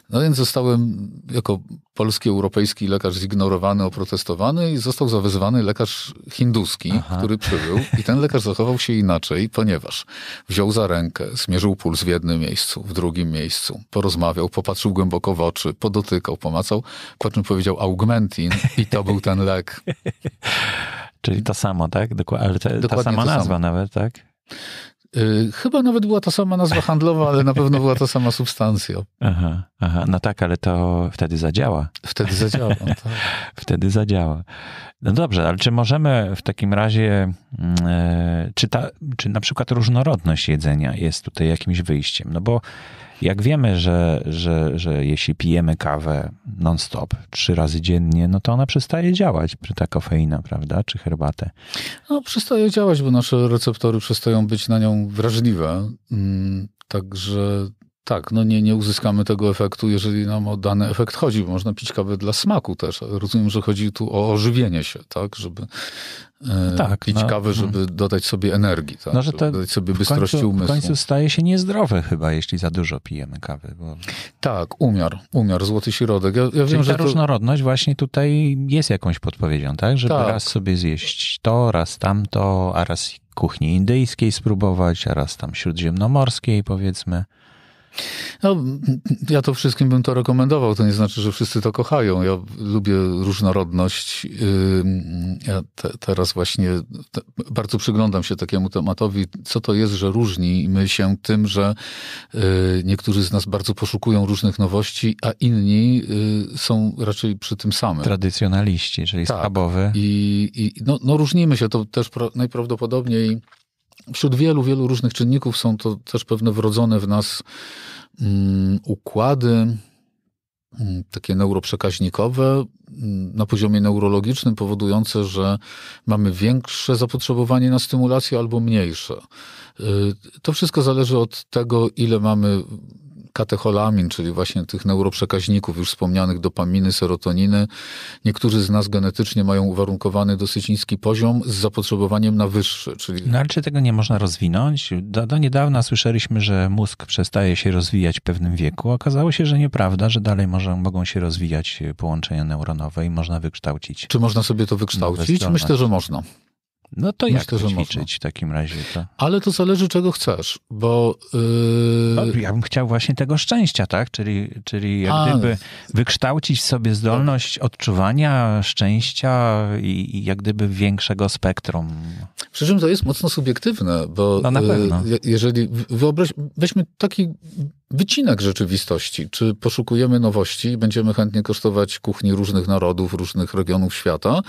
No więc zostałem jako polski, europejski lekarz zignorowany, oprotestowany i został zawezwany lekarz hinduski, Aha. który przybył. I ten lekarz zachował się inaczej, ponieważ wziął za rękę, zmierzył puls w jednym miejscu, w drugim miejscu, porozmawiał, popatrzył głęboko w oczy, podotykał, pomacał, po czym powiedział augmentin i to był ten lek. Czyli to samo, tak? Dokładnie, ale ta, Dokładnie ta sama nazwa samo. nawet, tak? Y, chyba nawet była to sama nazwa handlowa, ale na pewno była to sama substancja. Aha, aha. no tak, ale to wtedy zadziała. Wtedy zadziała. Tak. wtedy zadziała. No dobrze, ale czy możemy w takim razie, mm, e, czy, ta, czy na przykład różnorodność jedzenia jest tutaj jakimś wyjściem? No bo jak wiemy, że, że, że jeśli pijemy kawę non-stop, trzy razy dziennie, no to ona przestaje działać, ta kofeina, prawda, czy herbatę? No, przestaje działać, bo nasze receptory przestają być na nią wrażliwe. Mm, także tak, no nie, nie uzyskamy tego efektu, jeżeli nam o dany efekt chodzi, bo można pić kawę dla smaku też. Rozumiem, że chodzi tu o ożywienie się, tak? Żeby e, tak, pić no, kawę, no. żeby dodać sobie energii, tak? No, że żeby dodać sobie bystrości końcu, umysłu. W końcu staje się niezdrowe chyba, jeśli za dużo pijemy kawy. Bo... Tak, umiar, umiar, złoty środek. Ja, ja wiem, ta że to... różnorodność właśnie tutaj jest jakąś podpowiedzią, tak? Żeby tak. raz sobie zjeść to, raz tamto, a raz kuchni indyjskiej spróbować, a raz tam śródziemnomorskiej powiedzmy. No, ja to wszystkim bym to rekomendował. To nie znaczy, że wszyscy to kochają. Ja lubię różnorodność. Ja te, teraz właśnie te, bardzo przyglądam się takiemu tematowi, co to jest, że różni my się tym, że y, niektórzy z nas bardzo poszukują różnych nowości, a inni y, są raczej przy tym samym. Tradycjonaliści, czyli tak. schabowy. I, i no, no różnimy się. To też najprawdopodobniej Wśród wielu, wielu różnych czynników są to też pewne wrodzone w nas mm, układy, mm, takie neuroprzekaźnikowe mm, na poziomie neurologicznym, powodujące, że mamy większe zapotrzebowanie na stymulację albo mniejsze. Y, to wszystko zależy od tego, ile mamy katecholamin, czyli właśnie tych neuroprzekaźników już wspomnianych, dopaminy, serotoniny. Niektórzy z nas genetycznie mają uwarunkowany dosyć niski poziom z zapotrzebowaniem na wyższy. Czyli... No ale czy tego nie można rozwinąć? Do, do niedawna słyszeliśmy, że mózg przestaje się rozwijać w pewnym wieku. Okazało się, że nieprawda, że dalej może, mogą się rozwijać połączenia neuronowe i można wykształcić. Czy można sobie to wykształcić? Myślę, że można. No to Myślę, jak to ćwiczyć można. w takim razie? To... Ale to zależy, czego chcesz, bo... Yy... ja bym chciał właśnie tego szczęścia, tak? Czyli, czyli jak A... gdyby wykształcić w sobie zdolność tak. odczuwania szczęścia i, i, jak gdyby większego spektrum. Przy czym to jest mocno subiektywne, bo no, na y, pewno. Yy, jeżeli wyobraź, weźmy taki wycinek rzeczywistości. Czy poszukujemy nowości i będziemy chętnie kosztować kuchni różnych narodów, różnych regionów świata?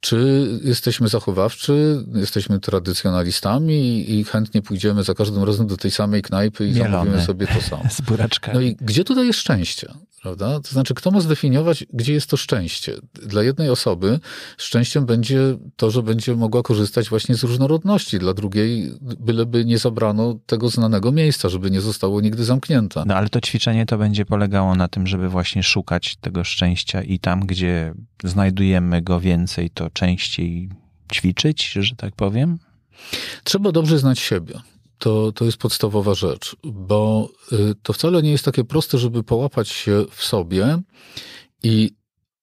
Czy jesteśmy zachowawczy, jesteśmy tradycjonalistami i chętnie pójdziemy za każdym razem do tej samej knajpy i zamówimy sobie to samo? Z buraczkami. No i gdzie tutaj jest szczęście? Prawda? To znaczy, kto ma zdefiniować, gdzie jest to szczęście? Dla jednej osoby szczęściem będzie to, że będzie mogła korzystać właśnie z różnorodności, dla drugiej byleby nie zabrano tego znanego miejsca, żeby nie zostało nigdy zamknięte. No ale to ćwiczenie to będzie polegało na tym, żeby właśnie szukać tego szczęścia i tam, gdzie znajdujemy go więcej, to częściej ćwiczyć, że tak powiem? Trzeba dobrze znać siebie to, to jest podstawowa rzecz, bo y, to wcale nie jest takie proste, żeby połapać się w sobie i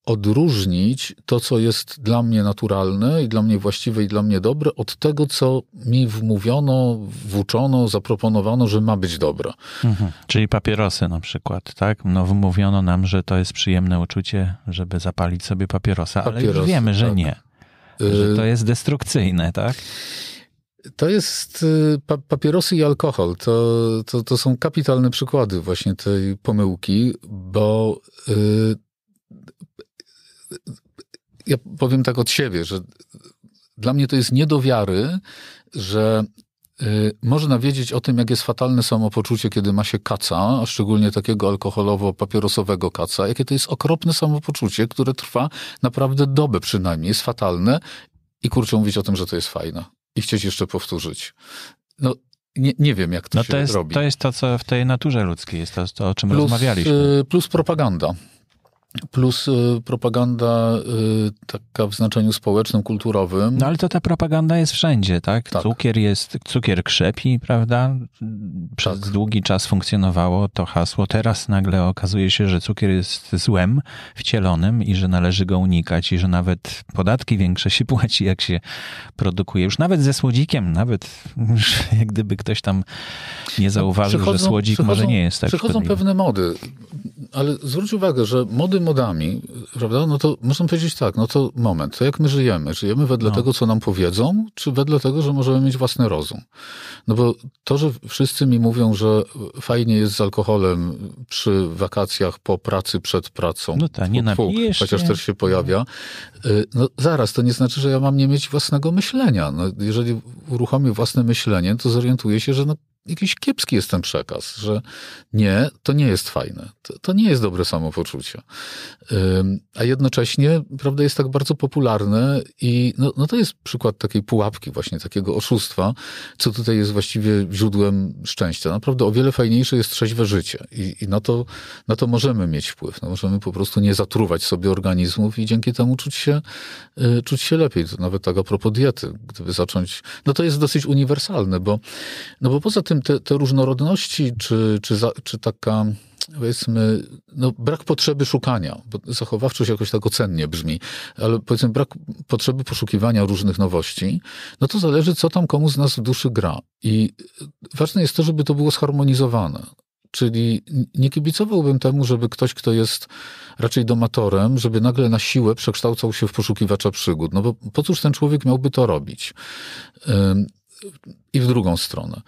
odróżnić to, co jest dla mnie naturalne i dla mnie właściwe i dla mnie dobre, od tego, co mi wmówiono, włóczono, zaproponowano, że ma być dobre. Mhm. Czyli papierosy na przykład, tak? No wmówiono nam, że to jest przyjemne uczucie, żeby zapalić sobie papierosa, papierosy, ale już wiemy, że tak. nie. Y, że to jest destrukcyjne, tak? To jest y, papierosy i alkohol. To, to, to, są kapitalne przykłady właśnie tej pomyłki, bo y, ja powiem tak od siebie, że dla mnie to jest nie do wiary, że y, można wiedzieć o tym, jak jest fatalne samopoczucie, kiedy ma się kaca, a szczególnie takiego alkoholowo-papierosowego kaca, jakie to jest okropne samopoczucie, które trwa naprawdę dobę przynajmniej, jest fatalne i kurczę mówić o tym, że to jest fajne i chcieć jeszcze powtórzyć. No, nie, nie wiem, jak to no się to jest, robi. To jest to, co w tej naturze ludzkiej jest, to, to o czym plus, rozmawialiśmy. Y, plus propaganda. Plus y, propaganda y, taka w znaczeniu społecznym, kulturowym. No ale to ta propaganda jest wszędzie, tak? tak. Cukier jest, cukier krzepi, prawda? Przez tak. długi czas funkcjonowało to hasło. Teraz nagle okazuje się, że cukier jest złem wcielonym i że należy go unikać i że nawet podatki większe się płaci, jak się produkuje. Już nawet ze słodzikiem, nawet jak gdyby ktoś tam nie no, zauważył, że słodzik może nie jest tak Przychodzą szkodliwy. pewne mody, ale zwróć uwagę, że mody modami, prawda, no to można powiedzieć tak, no to moment, to jak my żyjemy? Żyjemy wedle no. tego, co nam powiedzą, czy wedle tego, że możemy mieć własny rozum? No bo to, że wszyscy mi mówią, że fajnie jest z alkoholem przy wakacjach, po pracy, przed pracą, no ta, nie puk, chociaż też się pojawia, y, no zaraz, to nie znaczy, że ja mam nie mieć własnego myślenia. No, jeżeli uruchomię własne myślenie, to zorientuję się, że no jakiś kiepski jest ten przekaz, że nie, to nie jest fajne, to, to nie jest dobre samopoczucie. a jednocześnie, prawda, jest tak bardzo popularne i no, no to jest przykład takiej pułapki właśnie, takiego oszustwa, co tutaj jest właściwie źródłem szczęścia. Naprawdę o wiele fajniejsze jest trzeźwe życie i, i na, to, na to możemy mieć wpływ. No, możemy po prostu nie zatruwać sobie organizmów i dzięki temu czuć się, y, czuć się lepiej. nawet tak a propos diety, gdyby zacząć, no to jest dosyć uniwersalne, bo, no bo poza tym wiem, te, te różnorodności, czy, czy, za, czy taka powiedzmy, no, brak potrzeby szukania, bo zachowawczość jakoś tak ocennie brzmi, ale powiedzmy brak potrzeby poszukiwania różnych nowości, no to zależy, co tam komu z nas w duszy gra. I ważne jest to, żeby to było zharmonizowane. Czyli nie kibicowałbym temu, żeby ktoś, kto jest raczej domatorem, żeby nagle na siłę przekształcał się w poszukiwacza przygód. No bo po cóż ten człowiek miałby to robić? Ym, I w drugą stronę.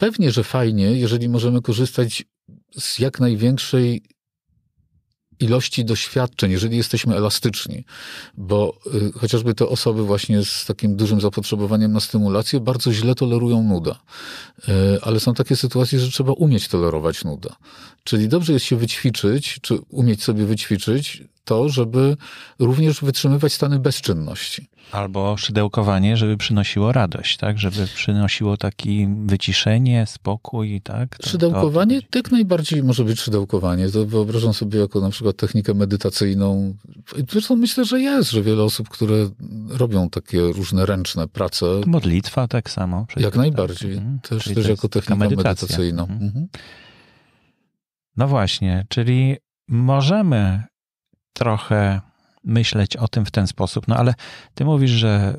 Pewnie, że fajnie, jeżeli możemy korzystać z jak największej ilości doświadczeń, jeżeli jesteśmy elastyczni, bo y, chociażby te osoby właśnie z takim dużym zapotrzebowaniem na stymulację bardzo źle tolerują nudę. Y, ale są takie sytuacje, że trzeba umieć tolerować nudę. Czyli dobrze jest się wyćwiczyć, czy umieć sobie wyćwiczyć to, żeby również wytrzymywać stany bezczynności. Albo szydełkowanie, żeby przynosiło radość, tak? Żeby przynosiło taki wyciszenie, spokój, tak? To, szydełkowanie, to... tak najbardziej może być szydełkowanie. To wyobrażam sobie jako na przykład technikę medytacyjną. Zresztą myślę, że jest, że wiele osób, które robią takie różne ręczne prace. Modlitwa tak samo. Jak tak? najbardziej. Tak. Też, też jako technika medytacyjna. Mhm. mhm. No właśnie, czyli możemy trochę myśleć o tym w ten sposób. No ale ty mówisz, że,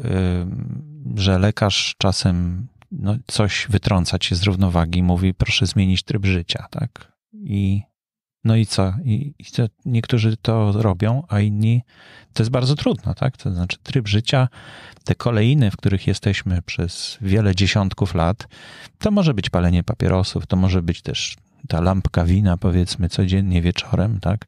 y, że lekarz czasem no, coś wytrąca cię z równowagi, mówi, proszę zmienić tryb życia, tak? I no i co? I, i to, niektórzy to robią, a inni to jest bardzo trudno, tak? To znaczy tryb życia, te kolejny, w których jesteśmy przez wiele dziesiątków lat, to może być palenie papierosów, to może być też ta lampka wina, powiedzmy, codziennie wieczorem, tak?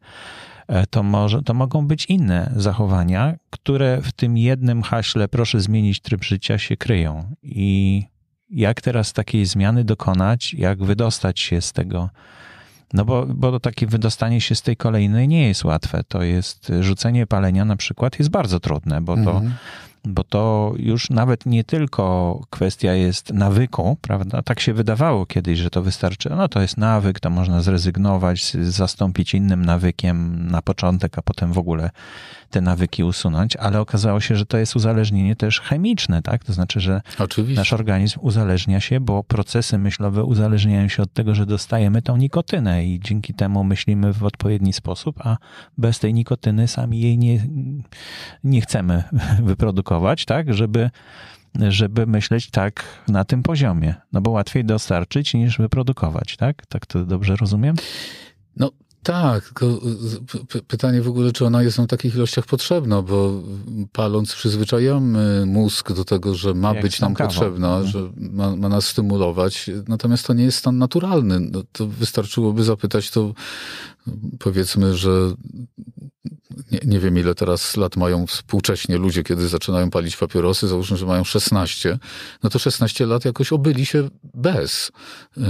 E, to, może, to mogą być inne zachowania, które w tym jednym haśle proszę zmienić tryb życia się kryją. I jak teraz takiej zmiany dokonać, jak wydostać się z tego. No bo, bo takie wydostanie się z tej kolejnej nie jest łatwe. To jest rzucenie palenia na przykład jest bardzo trudne, bo to mhm bo to już nawet nie tylko kwestia jest nawyku, prawda? Tak się wydawało kiedyś, że to wystarczy, no to jest nawyk, to można zrezygnować, zastąpić innym nawykiem na początek, a potem w ogóle te nawyki usunąć, ale okazało się, że to jest uzależnienie też chemiczne, tak? To znaczy, że Oczywiście. nasz organizm uzależnia się, bo procesy myślowe uzależniają się od tego, że dostajemy tą nikotynę i dzięki temu myślimy w odpowiedni sposób, a bez tej nikotyny sami jej nie, nie chcemy wyprodukować, tak? Żeby żeby myśleć tak na tym poziomie. No bo łatwiej dostarczyć niż wyprodukować, tak? Tak to dobrze rozumiem? No, tak, tylko y, pytanie w ogóle, czy ona jest w takich ilościach potrzebna, bo paląc przyzwyczajamy mózg do tego, że ma Jak być nam kawa. potrzebna, mhm. że ma, ma, nas stymulować, natomiast to nie jest stan naturalny. No, to wystarczyłoby zapytać to powiedzmy, że nie, nie, wiem ile teraz lat mają współcześnie ludzie, kiedy zaczynają palić papierosy, załóżmy, że mają 16, no to 16 lat jakoś obyli się bez e,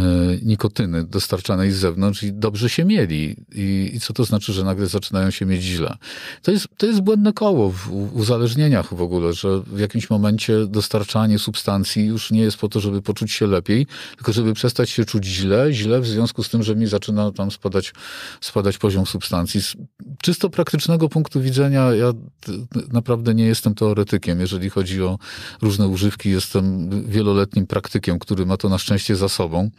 nikotyny dostarczanej z zewnątrz i dobrze się mieli. I, I, co to znaczy, że nagle zaczynają się mieć źle? To jest, to jest błędne koło w uzależnieniach w ogóle, że w jakimś momencie dostarczanie substancji już nie jest po to, żeby poczuć się lepiej, tylko żeby przestać się czuć źle, źle w związku z tym, że mi zaczyna tam spadać spadać poziom substancji. Z czysto praktycznego punktu widzenia ja naprawdę nie jestem teoretykiem, jeżeli chodzi o różne używki. Jestem wieloletnim praktykiem, który ma to na szczęście za sobą.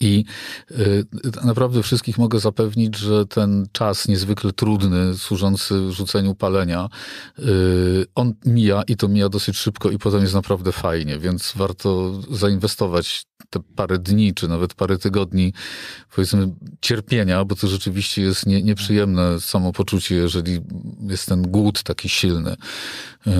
I y, naprawdę wszystkich mogę zapewnić, że ten czas niezwykle trudny, służący rzuceniu palenia, y, on mija i to mija dosyć szybko i potem jest naprawdę fajnie, więc warto zainwestować te parę dni, czy nawet parę tygodni, powiedzmy, cierpienia, bo to rzeczywiście jest nie, nieprzyjemne samopoczucie, jeżeli jest ten głód taki silny, y,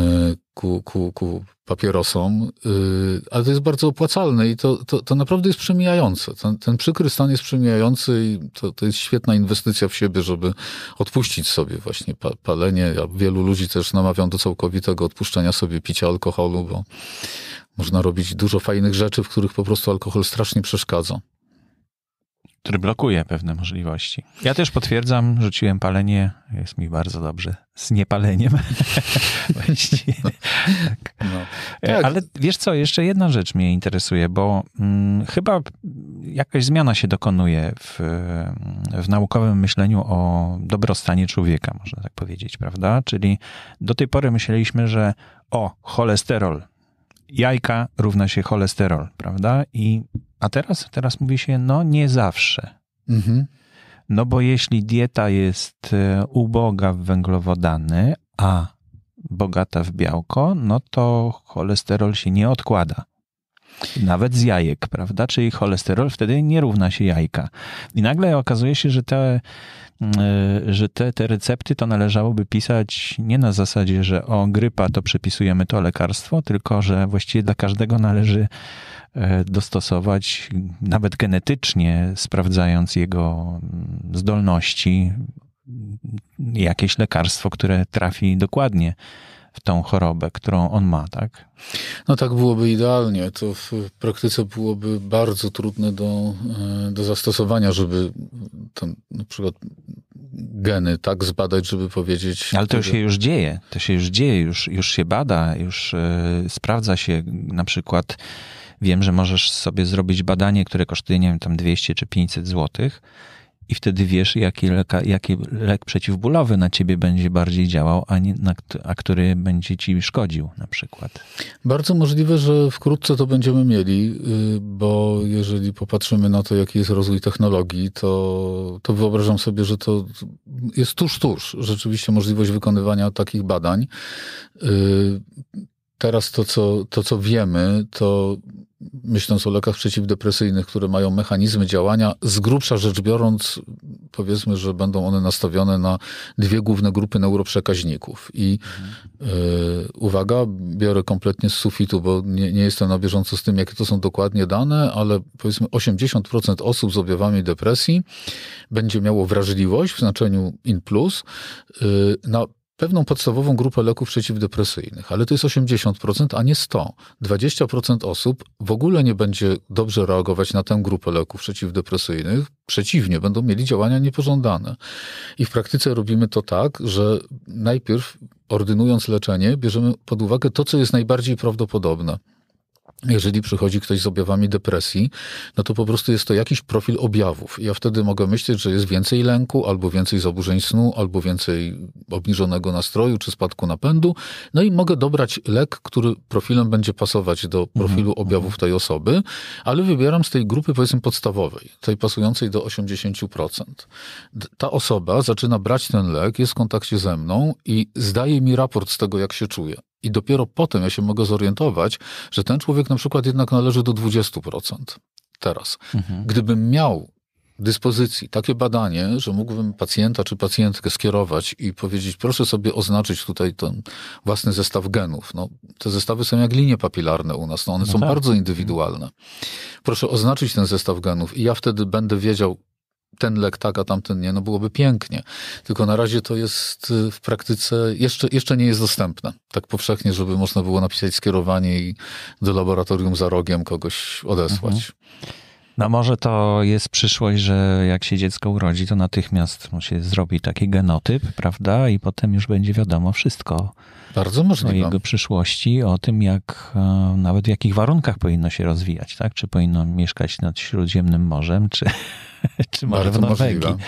ku, ku, ku papierosom, yy, ale to jest bardzo opłacalne i to, to, to naprawdę jest przemijające. Ten, ten przykry stan jest przemijający i to, to jest świetna inwestycja w siebie, żeby odpuścić sobie właśnie pa, palenie. Ja wielu ludzi też namawiam do całkowitego odpuszczenia sobie picia alkoholu, bo można robić dużo fajnych rzeczy, w których po prostu alkohol strasznie przeszkadza który blokuje pewne możliwości. Ja też potwierdzam, rzuciłem palenie, jest mi bardzo dobrze z niepaleniem. tak. No. E, tak. Ale wiesz co, jeszcze jedna rzecz mnie interesuje, bo mm, chyba jakaś zmiana się dokonuje w, w naukowym myśleniu o dobrostanie człowieka, można tak powiedzieć, prawda? Czyli do tej pory myśleliśmy, że o, cholesterol, jajka równa się cholesterol, prawda? I a teraz, teraz mówi się, no nie zawsze. Mhm. No bo jeśli dieta jest e, uboga w węglowodany, a bogata w białko, no to cholesterol się nie odkłada. Nawet z jajek, prawda? Czyli cholesterol wtedy nie równa się jajka. I nagle okazuje się, że te, e, że te, te recepty to należałoby pisać nie na zasadzie, że o grypa to przepisujemy to lekarstwo, tylko że właściwie dla każdego należy E, dostosować, nawet genetycznie, sprawdzając jego mm, zdolności, jakieś lekarstwo, które trafi dokładnie w tą chorobę, którą on ma, tak? No tak byłoby idealnie. To w praktyce byłoby bardzo trudne do, e, do zastosowania, żeby tam na przykład geny tak zbadać, żeby powiedzieć... Ale to tego. się już dzieje. To się już dzieje, już, już się bada, już yy, sprawdza się na przykład Wiem, że możesz sobie zrobić badanie, które kosztuje, nie wiem, tam 200 czy 500 złotych i wtedy wiesz, jaki, leka, jaki lek przeciwbólowy na ciebie będzie bardziej działał, a, nie, na, a który będzie ci szkodził na przykład. Bardzo możliwe, że wkrótce to będziemy mieli, y, bo jeżeli popatrzymy na to, jaki jest rozwój technologii, to, to wyobrażam sobie, że to jest tuż, tuż rzeczywiście możliwość wykonywania takich badań. Y, teraz to co, to, co wiemy, to myśląc o lekach przeciwdepresyjnych, które mają mechanizmy działania, z grubsza rzecz biorąc, powiedzmy, że będą one nastawione na dwie główne grupy neuroprzekaźników. I e, uwaga, biorę kompletnie z sufitu, bo nie, nie, jestem na bieżąco z tym, jakie to są dokładnie dane, ale powiedzmy 80% osób z objawami depresji będzie miało wrażliwość w znaczeniu in plus e, na pewną podstawową grupę leków przeciwdepresyjnych, ale to jest 80%, a nie 100. 20% osób w ogóle nie będzie dobrze reagować na tę grupę leków przeciwdepresyjnych, przeciwnie, będą mieli działania niepożądane. I w praktyce robimy to tak, że najpierw ordynując leczenie, bierzemy pod uwagę to, co jest najbardziej prawdopodobne. Jeżeli przychodzi ktoś z objawami depresji, no to po prostu jest to jakiś profil objawów. Ja wtedy mogę myśleć, że jest więcej lęku, albo więcej zaburzeń snu, albo więcej obniżonego nastroju czy spadku napędu. No i mogę dobrać lek, który profilem będzie pasować do mhm, profilu mhm. objawów tej osoby, ale wybieram z tej grupy powiedzmy podstawowej, tej pasującej do 80%. Ta osoba zaczyna brać ten lek, jest w kontakcie ze mną i zdaje mi raport z tego, jak się czuje. I dopiero potem ja się mogę zorientować, że ten człowiek na przykład jednak należy do 20% teraz. Mhm. Gdybym miał dyspozycji takie badanie, że mógłbym pacjenta czy pacjentkę skierować i powiedzieć, proszę sobie oznaczyć tutaj ten własny zestaw genów. No, te zestawy są jak linie papilarne u nas, no, one no są tak. bardzo indywidualne. Proszę oznaczyć ten zestaw genów i ja wtedy będę wiedział, ten lek tak, a tamten nie, no byłoby pięknie. Tylko na razie to jest y, w praktyce, jeszcze, jeszcze nie jest dostępne tak powszechnie, żeby można było napisać skierowanie i do laboratorium za rogiem kogoś odesłać. Mhm. No może to jest przyszłość, że jak się dziecko urodzi, to natychmiast mu się zrobi taki genotyp, prawda? I potem już będzie wiadomo wszystko. Bardzo możliwe. O jego przyszłości, o tym, jak e, nawet w jakich warunkach powinno się rozwijać, tak? Czy powinno mieszkać nad Śródziemnym Morzem, czy, czy może w Norwegii. Możliwe.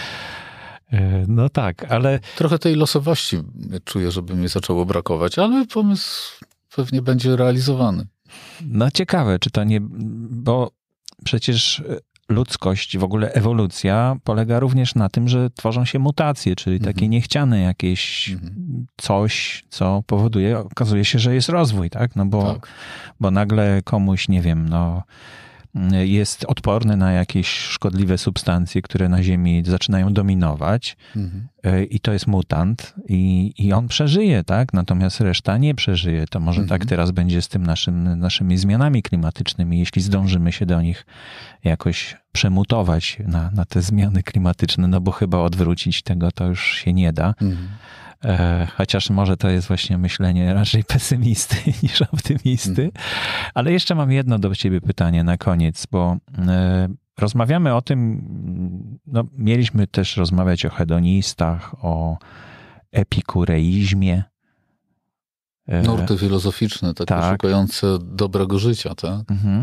E, no tak, ale. Trochę tej losowości czuję, żeby mi zaczęło brakować, ale pomysł pewnie będzie realizowany. No ciekawe, czy to nie. Bo przecież e, mhm. ludzkość, w ogóle ewolucja polega również na tym, że tworzą się mutacje, czyli takie mhm. niechciane jakieś mhm. coś, co powoduje, okazuje się, że jest rozwój, tak? No bo, tak. bo nagle komuś, nie wiem, no jest odporny na jakieś szkodliwe substancje, które na Ziemi zaczynają dominować. Mhm. I to jest mutant, i, i on przeżyje, tak? Natomiast reszta nie przeżyje. To może tak mhm. tak teraz będzie z tym naszym, naszymi zmianami klimatycznymi, jeśli zdążymy się do nich jakoś przemutować na, na te zmiany klimatyczne, no bo chyba odwrócić tego to już się nie da. Mhm. E, chociaż może to jest właśnie myślenie raczej pesymisty niż optymisty. Mhm. Ale jeszcze mam jedno do ciebie pytanie na koniec, bo e, rozmawiamy o tym, no, mieliśmy też rozmawiać o hedonistach, o epikureizmie. E, Nurty filozoficzne, takie tak. szukające dobrego życia, tak? Mhm.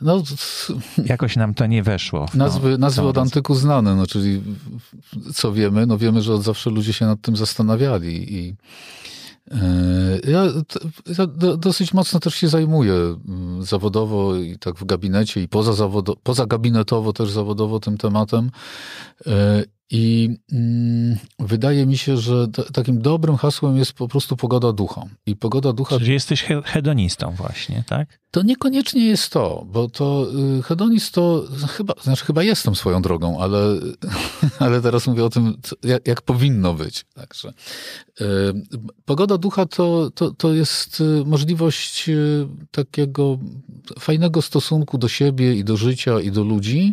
No, Jakoś nam to nie weszło. nazwy, nazwy od antyku znane, no, czyli co wiemy? No wiemy, że od zawsze ludzie się nad tym zastanawiali i yy, ja, ja do, dosyć mocno też się zajmuję mm, zawodowo i tak w gabinecie i poza, zawodo, poza gabinetowo też zawodowo tym tematem. Yy, i mm, wydaje mi się, że takim dobrym hasłem jest po prostu pogoda ducha. I pogoda ducha. Czyli jesteś he hedonistą właśnie, tak? To niekoniecznie jest to, bo to y, hedonist to chyba, znaczy chyba jestem swoją drogą, ale, ale teraz mówię o tym, co, jak, jak, powinno być. Także y, pogoda ducha to, to, to jest y, możliwość y, takiego fajnego stosunku do siebie i do życia i do ludzi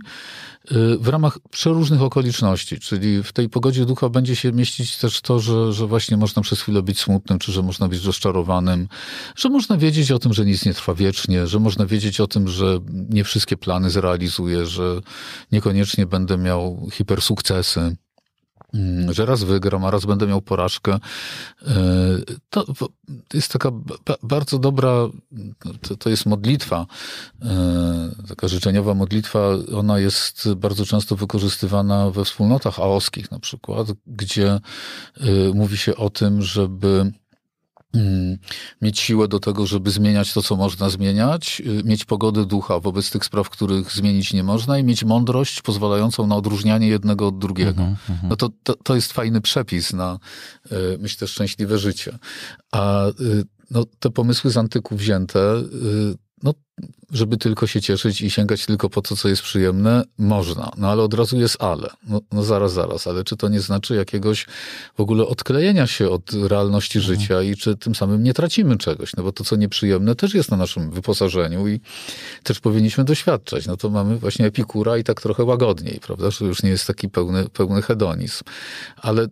Y, w ramach przeróżnych okoliczności, czyli w tej pogodzie ducha będzie się mieścić też to, że, że właśnie można przez chwilę być smutnym, czy że można być rozczarowanym, że można wiedzieć o tym, że nic nie trwa wiecznie, że można wiedzieć o tym, że nie wszystkie plany zrealizuję, że niekoniecznie będę miał hipersukcesy. Mm, że raz wygram, a raz będę miał porażkę. E, to jest taka bardzo dobra, to, jest modlitwa, e, taka życzeniowa modlitwa. Ona jest bardzo często wykorzystywana we wspólnotach aoskich na przykład, gdzie e, mówi się o tym, żeby Mm, mieć siłę do tego, żeby zmieniać to, co można zmieniać, y, mieć pogodę ducha wobec tych spraw, których zmienić nie można i mieć mądrość pozwalającą na odróżnianie jednego od drugiego. Mm -hmm. No to, to, to, jest fajny przepis na, y, myślę, szczęśliwe życie. A y, no, te pomysły z antyku wzięte, no żeby tylko się cieszyć i sięgać tylko po to, co jest przyjemne, można. No ale od razu jest ale. No, no zaraz, zaraz, ale czy to nie znaczy jakiegoś w ogóle odklejenia się od realności mhm. życia i czy tym samym nie tracimy czegoś? No bo to, co nieprzyjemne, też jest na naszym wyposażeniu i też powinniśmy doświadczać. No to mamy właśnie epikura i tak trochę łagodniej, prawda? Że już nie jest taki pełny, pełny hedonizm. Ale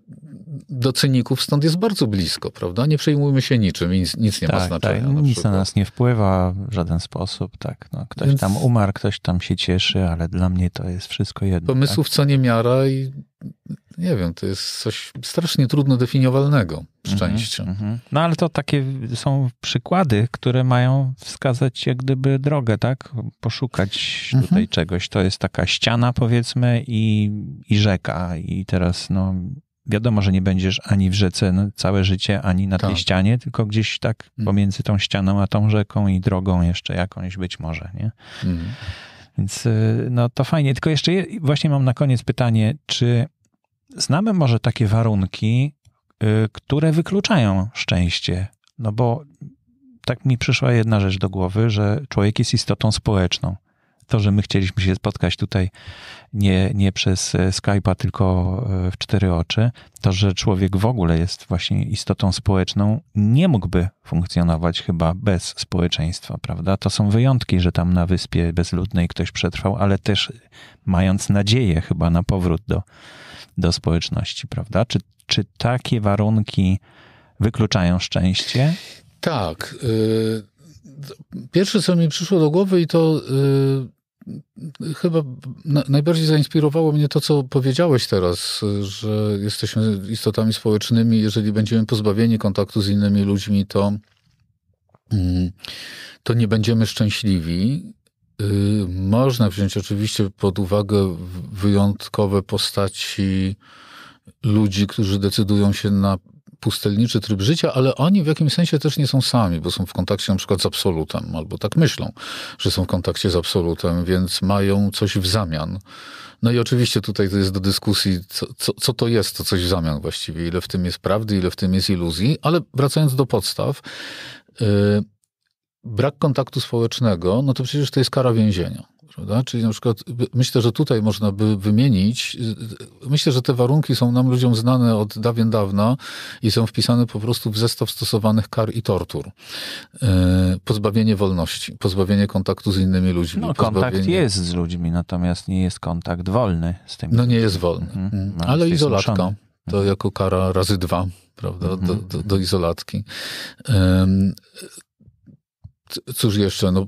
do cyników stąd jest bardzo blisko, prawda? Nie przejmujmy się niczym i nic, nic nie tak, ma znaczenia. Tak, na nic na nas nie wpływa w żaden sposób tak. No, ktoś Więc... tam umarł, ktoś tam się cieszy, ale dla mnie to jest wszystko jedno. Pomysłów tak? co nie miara i nie wiem, to jest coś strasznie trudno definiowalnego mhm, szczęście. Mm -hmm. No ale to takie są przykłady, które mają wskazać jak gdyby drogę, tak? Poszukać mm -hmm. tutaj czegoś. To jest taka ściana powiedzmy i, i rzeka i teraz no wiadomo, że nie będziesz ani w rzece całe życie, ani na tak. tej ścianie, tylko gdzieś tak mhm. pomiędzy tą ścianą a tą rzeką i drogą jeszcze jakąś być może, nie? Mhm. Więc y, no to fajnie. Tylko jeszcze je, właśnie mam na koniec pytanie, czy znamy może takie warunki, y, które wykluczają szczęście? No bo tak mi przyszła jedna rzecz do głowy, że człowiek jest istotą społeczną to, że my chcieliśmy się spotkać tutaj nie, nie przez e, Skype'a, tylko e, w cztery oczy, to, że człowiek w ogóle jest właśnie istotą społeczną, nie mógłby funkcjonować chyba bez społeczeństwa, prawda? To są wyjątki, że tam na wyspie bezludnej ktoś przetrwał, ale też mając nadzieję chyba na powrót do, do społeczności, prawda? Czy, czy takie warunki wykluczają szczęście? Tak. Y, pierwsze, co mi przyszło do głowy, i to y, chyba najbardziej zainspirowało mnie to, co powiedziałeś teraz, że jesteśmy istotami społecznymi. Jeżeli będziemy pozbawieni kontaktu z innymi ludźmi, to, mm, to nie będziemy szczęśliwi. Y, można wziąć oczywiście pod uwagę wyjątkowe postaci ludzi, którzy decydują się na pustelniczy tryb życia, ale oni w jakimś sensie też nie są sami, bo są w kontakcie na przykład z absolutem, albo tak myślą, że są w kontakcie z absolutem, więc mają coś w zamian. No i oczywiście tutaj to jest do dyskusji, co, co, co, to jest to coś w zamian właściwie, ile w tym jest prawdy, ile w tym jest iluzji, ale wracając do podstaw, yy, brak kontaktu społecznego, no to przecież to jest kara więzienia. Prawda? Czyli na przykład myślę, że tutaj można by wymienić, y, myślę, że te warunki są nam ludziom znane od dawien dawna i są wpisane po prostu w zestaw stosowanych kar i tortur. E, pozbawienie wolności, pozbawienie kontaktu z innymi ludźmi. No, pozbawienie... kontakt jest z ludźmi, natomiast nie jest kontakt wolny z tym. No nie jest wolny, mhm. mhm. No, ale izolatka. To mhm. jako kara razy dwa prawda, do, mhm. do, do izolatki. Cóż jeszcze? No,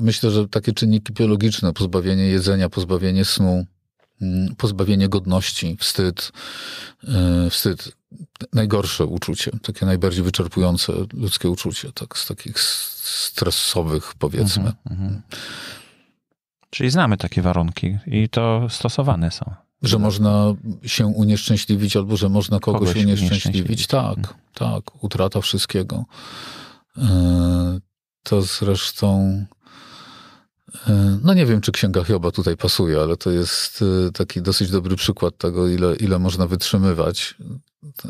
myślę, że takie czynniki biologiczne, pozbawienie jedzenia, pozbawienie snu, mm, pozbawienie godności, wstyd, e, wstyd. Najgorsze uczucie, takie najbardziej wyczerpujące ludzkie uczucie, tak, z takich stresowych powiedzmy. Mhm, mhm, Czyli znamy takie warunki i to stosowane są. Że można się unieszczęśliwić albo że można kogoś, kogoś unieszczęśliwić. unieszczęśliwić. Tak, mhm. tak. Utrata wszystkiego. E, to zresztą. E, no nie wiem, czy księga Hioba tutaj pasuje, ale to jest e, taki dosyć dobry przykład tego, ile, ile można wytrzymywać.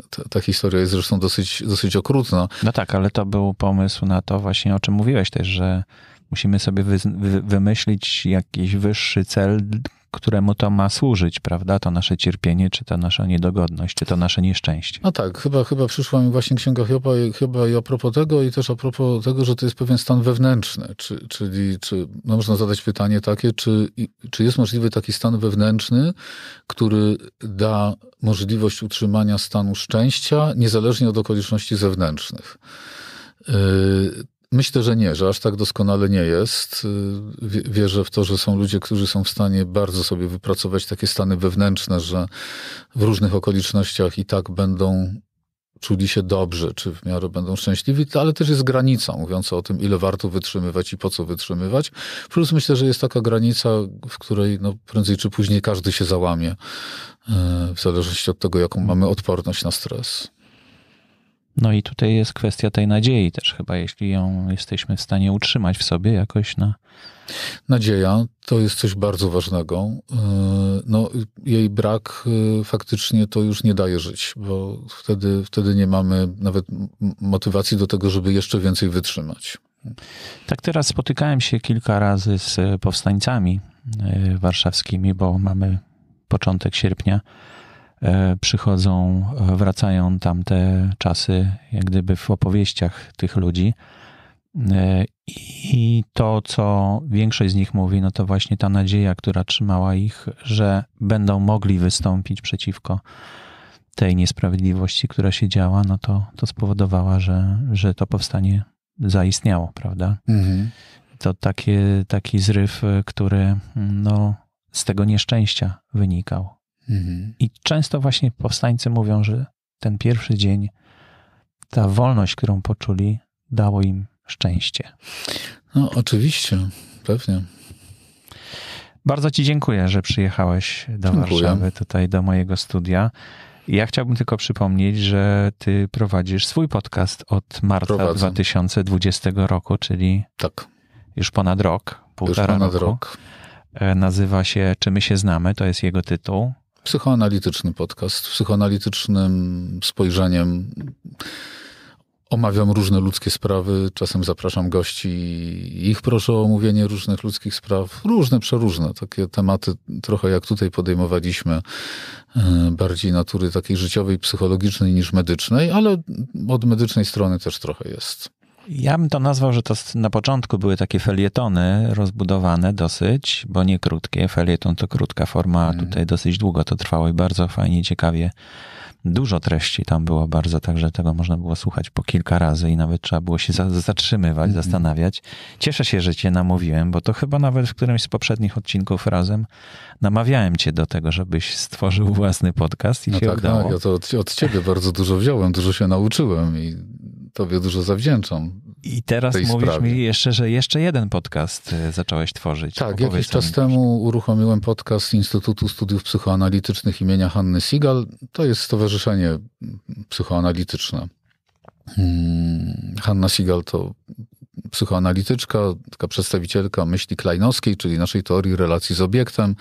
Ta, ta, historia jest zresztą dosyć, dosyć okrutna. No tak, ale to był pomysł na to właśnie, o czym mówiłeś też, że Musimy sobie wy, wy, wymyślić jakiś wyższy cel, któremu to ma służyć, prawda? To nasze cierpienie, czy to nasza niedogodność, czy to nasze nieszczęście. No tak, chyba, chyba przyszła mi właśnie księga Hioba, chyba i a propos tego, i też a propos tego, że to jest pewien stan wewnętrzny, czy, czyli czy, no można zadać pytanie takie, czy, czy jest możliwy taki stan wewnętrzny, który da możliwość utrzymania stanu szczęścia, niezależnie od okoliczności zewnętrznych. Y, Myślę, że nie, że aż tak doskonale nie jest. Y, wierzę w to, że są ludzie, którzy są w stanie bardzo sobie wypracować takie stany wewnętrzne, że w różnych okolicznościach i tak będą czuli się dobrze, czy w miarę będą szczęśliwi, ale też jest granica mówiąca o tym, ile warto wytrzymywać i po co wytrzymywać. Plus myślę, że jest taka granica, w której no, prędzej czy później każdy się załamie, y, w zależności od tego, jaką mamy odporność na stres. No i tutaj jest kwestia tej nadziei też chyba, jeśli ją jesteśmy w stanie utrzymać w sobie jakoś na... Nadzieja to jest coś bardzo ważnego. E, no, jej brak e, faktycznie to już nie daje żyć, bo wtedy, wtedy nie mamy nawet motywacji do tego, żeby jeszcze więcej wytrzymać. Tak teraz spotykałem się kilka razy z powstańcami e, warszawskimi, bo mamy początek sierpnia E, przychodzą, e, wracają tamte czasy, jak gdyby w opowieściach tych ludzi. E, I to, co większość z nich mówi, no to właśnie ta nadzieja, która trzymała ich, że będą mogli wystąpić przeciwko tej niesprawiedliwości, która się działa, no to, to spowodowała, że, że to powstanie zaistniało, prawda? Mhm. To takie, taki zryw, który no, z tego nieszczęścia wynikał. Mhm. I często właśnie powstańcy mówią, że ten pierwszy dzień, ta wolność, którą poczuli, dało im szczęście. No, oczywiście, pewnie. Bardzo Ci dziękuję, że przyjechałeś do dziękuję. Warszawy, tutaj do mojego studia. Ja chciałbym tylko przypomnieć, że Ty prowadzisz swój podcast od marca Prowadzę. 2020 roku, czyli tak. już ponad rok, półtora już ponad roku. Rok. E, nazywa się Czy my się znamy? To jest jego tytuł psychoanalityczny podcast. psychoanalitycznym spojrzeniem omawiam różne ludzkie sprawy. Czasem zapraszam gości i ich proszę o omówienie różnych ludzkich spraw. Różne, przeróżne. Takie tematy, trochę jak tutaj podejmowaliśmy, e, bardziej natury takiej życiowej, psychologicznej niż medycznej, ale od medycznej strony też trochę jest. Ja bym to nazwał, że to na początku były takie felietony rozbudowane dosyć, bo nie krótkie. Felieton to krótka forma, a mhm. tutaj dosyć długo to trwało i bardzo fajnie, ciekawie. Dużo treści tam było bardzo, także tego można było słuchać po kilka razy i nawet trzeba było się zatrzymywać, mm -hmm. zastanawiać. Cieszę się, że cię namówiłem, bo to chyba nawet w którymś z poprzednich odcinków razem namawiałem cię do tego, żebyś stworzył własny podcast i no się tak, tak udało. No, ja to od, od ciebie bardzo dużo wziąłem, dużo się nauczyłem i tobie dużo zawdzięczam. I teraz mówisz sprawie. mi jeszcze, że jeszcze jeden podcast e, zacząłeś tworzyć. Tak, Opowiedz jakiś czas temu uruchomiłem podcast Instytutu Studiów Psychoanalitycznych imienia Hanny Sigal. To jest stowarzyszenie psychoanalityczne. Mm, Hanna Sigal to psychoanalityczka, taka przedstawicielka myśli kleinowskiej, czyli naszej teorii relacji z obiektem,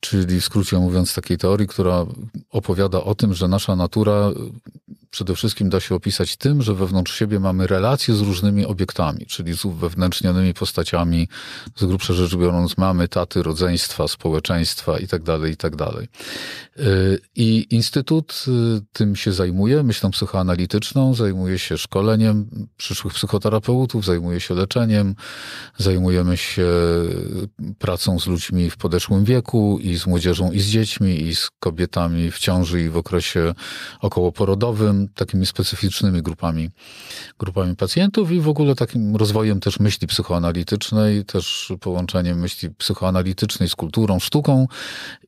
czyli w skrócie mówiąc takiej teorii, która opowiada o tym, że nasza natura przede wszystkim da się opisać tym, że wewnątrz siebie mamy relacje z różnymi obiektami, czyli z wewnętrznionymi postaciami, z grubsza rzecz biorąc, mamy, taty, rodzeństwa, społeczeństwa itd., tak itd. Tak y, I Instytut y, tym się zajmuje, myślą psychoanalityczną, zajmuje się szkoleniem przyszłych psychoterapeutów, zajmuje się leczeniem, zajmujemy się pracą z ludźmi w podeszłym wieku i z młodzieżą i z dziećmi i z kobietami w ciąży i w okresie okołoporodowym takimi specyficznymi grupami, grupami pacjentów i w ogóle takim rozwojem też myśli psychoanalitycznej, też połączeniem myśli psychoanalitycznej z kulturą, sztuką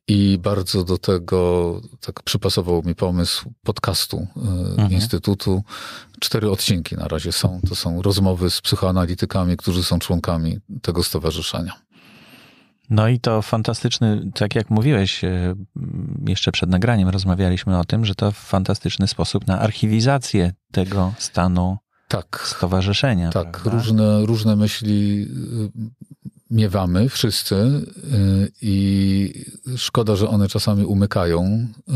i bardzo do tego tak przypasował mi pomysł podcastu y, mhm. Instytutu. Cztery odcinki na razie są. To są rozmowy z psychoanalitykami, którzy są członkami tego stowarzyszenia. No i to fantastyczny, tak jak mówiłeś e, jeszcze przed nagraniem, rozmawialiśmy o tym, że to fantastyczny sposób na archiwizację tego stanu tak, stowarzyszenia. Tak, różne, różne myśli y, miewamy wszyscy y, i szkoda, że one czasami umykają, y,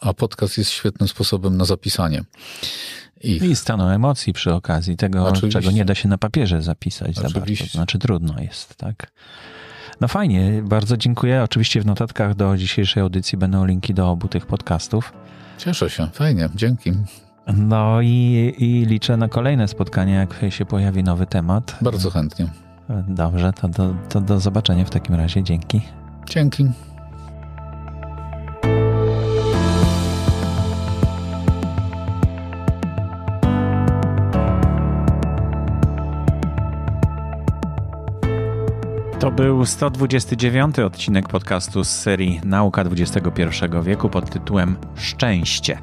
a podcast jest świetnym sposobem na zapisanie. Ich. No I staną emocji przy okazji, tego, Oczywiście. czego nie da się na papierze zapisać Oczywiście. za bardzo. Znaczy trudno jest, tak? No fajnie, bardzo dziękuję. Oczywiście w notatkach do dzisiejszej audycji będą linki do obu tych podcastów. Cieszę się, fajnie, dzięki. No i, i liczę na kolejne spotkanie, jak się pojawi nowy temat. Bardzo chętnie. Dobrze, to do, to do zobaczenia w takim razie. Dzięki. Dzięki. był 129 odcinek podcastu z serii Nauka XXI wieku pod tytułem Szczęście,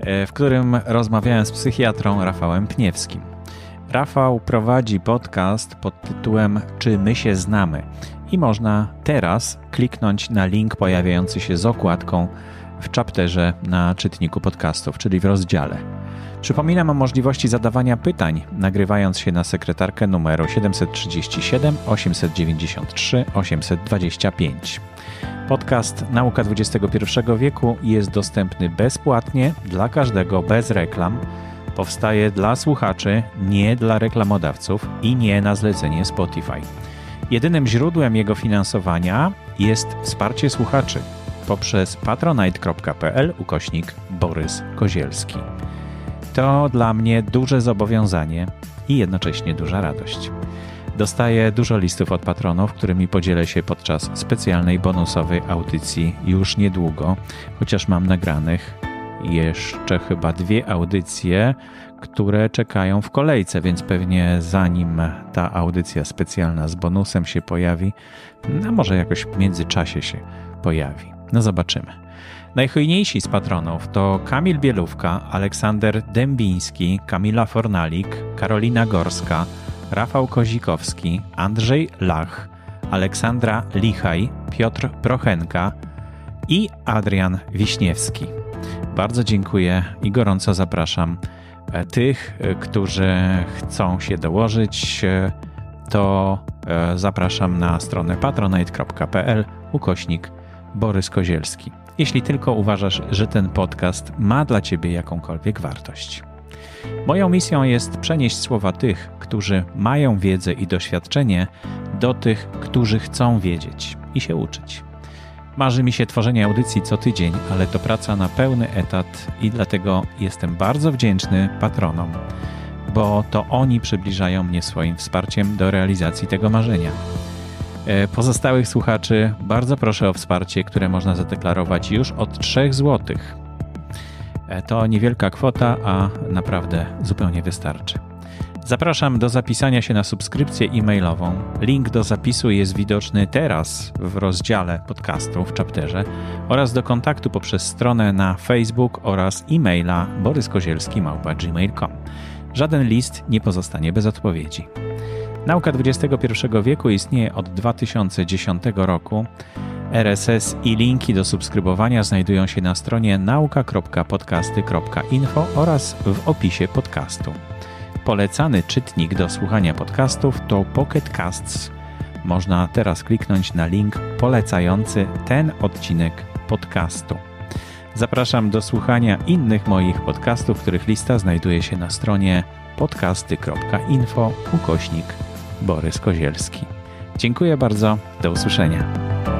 e, w którym rozmawiałem z psychiatrą Rafałem Pniewskim. Rafał prowadzi podcast pod tytułem Czy my się znamy? I można teraz kliknąć na link pojawiający się z okładką w chapterze na czytniku podcastów, czyli w rozdziale Przypominam o możliwości zadawania pytań, nagrywając się na sekretarkę numeru 737 893 825. Podcast Nauka XXI wieku jest dostępny bezpłatnie dla każdego bez reklam. Powstaje dla słuchaczy, nie dla reklamodawców i nie na zlecenie Spotify. Jedynym źródłem jego finansowania jest wsparcie słuchaczy poprzez patronite.pl ukośnik Borys Kozielski to dla mnie duże zobowiązanie i jednocześnie duża radość. Dostaję dużo listów od patronów, którymi podzielę się podczas specjalnej bonusowej audycji już niedługo, chociaż mam nagranych jeszcze chyba dwie audycje, które czekają w kolejce, więc pewnie zanim ta audycja specjalna z bonusem się pojawi, a no może jakoś w międzyczasie się pojawi. No zobaczymy. Najhojniejsi z patronów to Kamil Bielówka, Aleksander Dębiński, Kamila Fornalik, Karolina Gorska, Rafał Kozikowski, Andrzej Lach, Aleksandra Lichaj, Piotr Prochenka i Adrian Wiśniewski. Bardzo dziękuję i gorąco zapraszam e, tych, e, którzy chcą się dołożyć. E, to zapraszam na stronę patronite.pl ukośnik Borys Kozielski jeśli tylko uważasz, że ten podcast ma dla Ciebie jakąkolwiek wartość. Moją misją jest przenieść słowa tych, którzy mają wiedzę i doświadczenie, do tych, którzy chcą wiedzieć i się uczyć. Marzy mi się tworzenie audycji co tydzień, ale to praca na pełny etat i dlatego jestem bardzo wdzięczny patronom, bo to oni przybliżają mnie swoim wsparciem do realizacji tego marzenia. E, pozostałych słuchaczy bardzo proszę o wsparcie, które można zadeklarować już od 3 zł. E, to niewielka kwota, a naprawdę zupełnie wystarczy. Zapraszam do zapisania się na subskrypcję e-mailową. Link do zapisu jest widoczny teraz w rozdziale podcastu w chapterze oraz do kontaktu poprzez stronę na Facebook oraz e-maila boryskozielski.gmail.com. Żaden list nie pozostanie bez odpowiedzi. Nauka XXI wieku istnieje od 2010 roku. RSS i linki do subskrybowania znajdują się na stronie nauka.podcasty.info oraz w opisie podcastu. Polecany czytnik do słuchania podcastów to Pocket Casts. Można teraz kliknąć na link polecający ten odcinek podcastu. Zapraszam do słuchania innych moich podcastów, których lista znajduje się na stronie podcasty.info ukośnik Borys Kozielski. Dziękuję bardzo, do usłyszenia.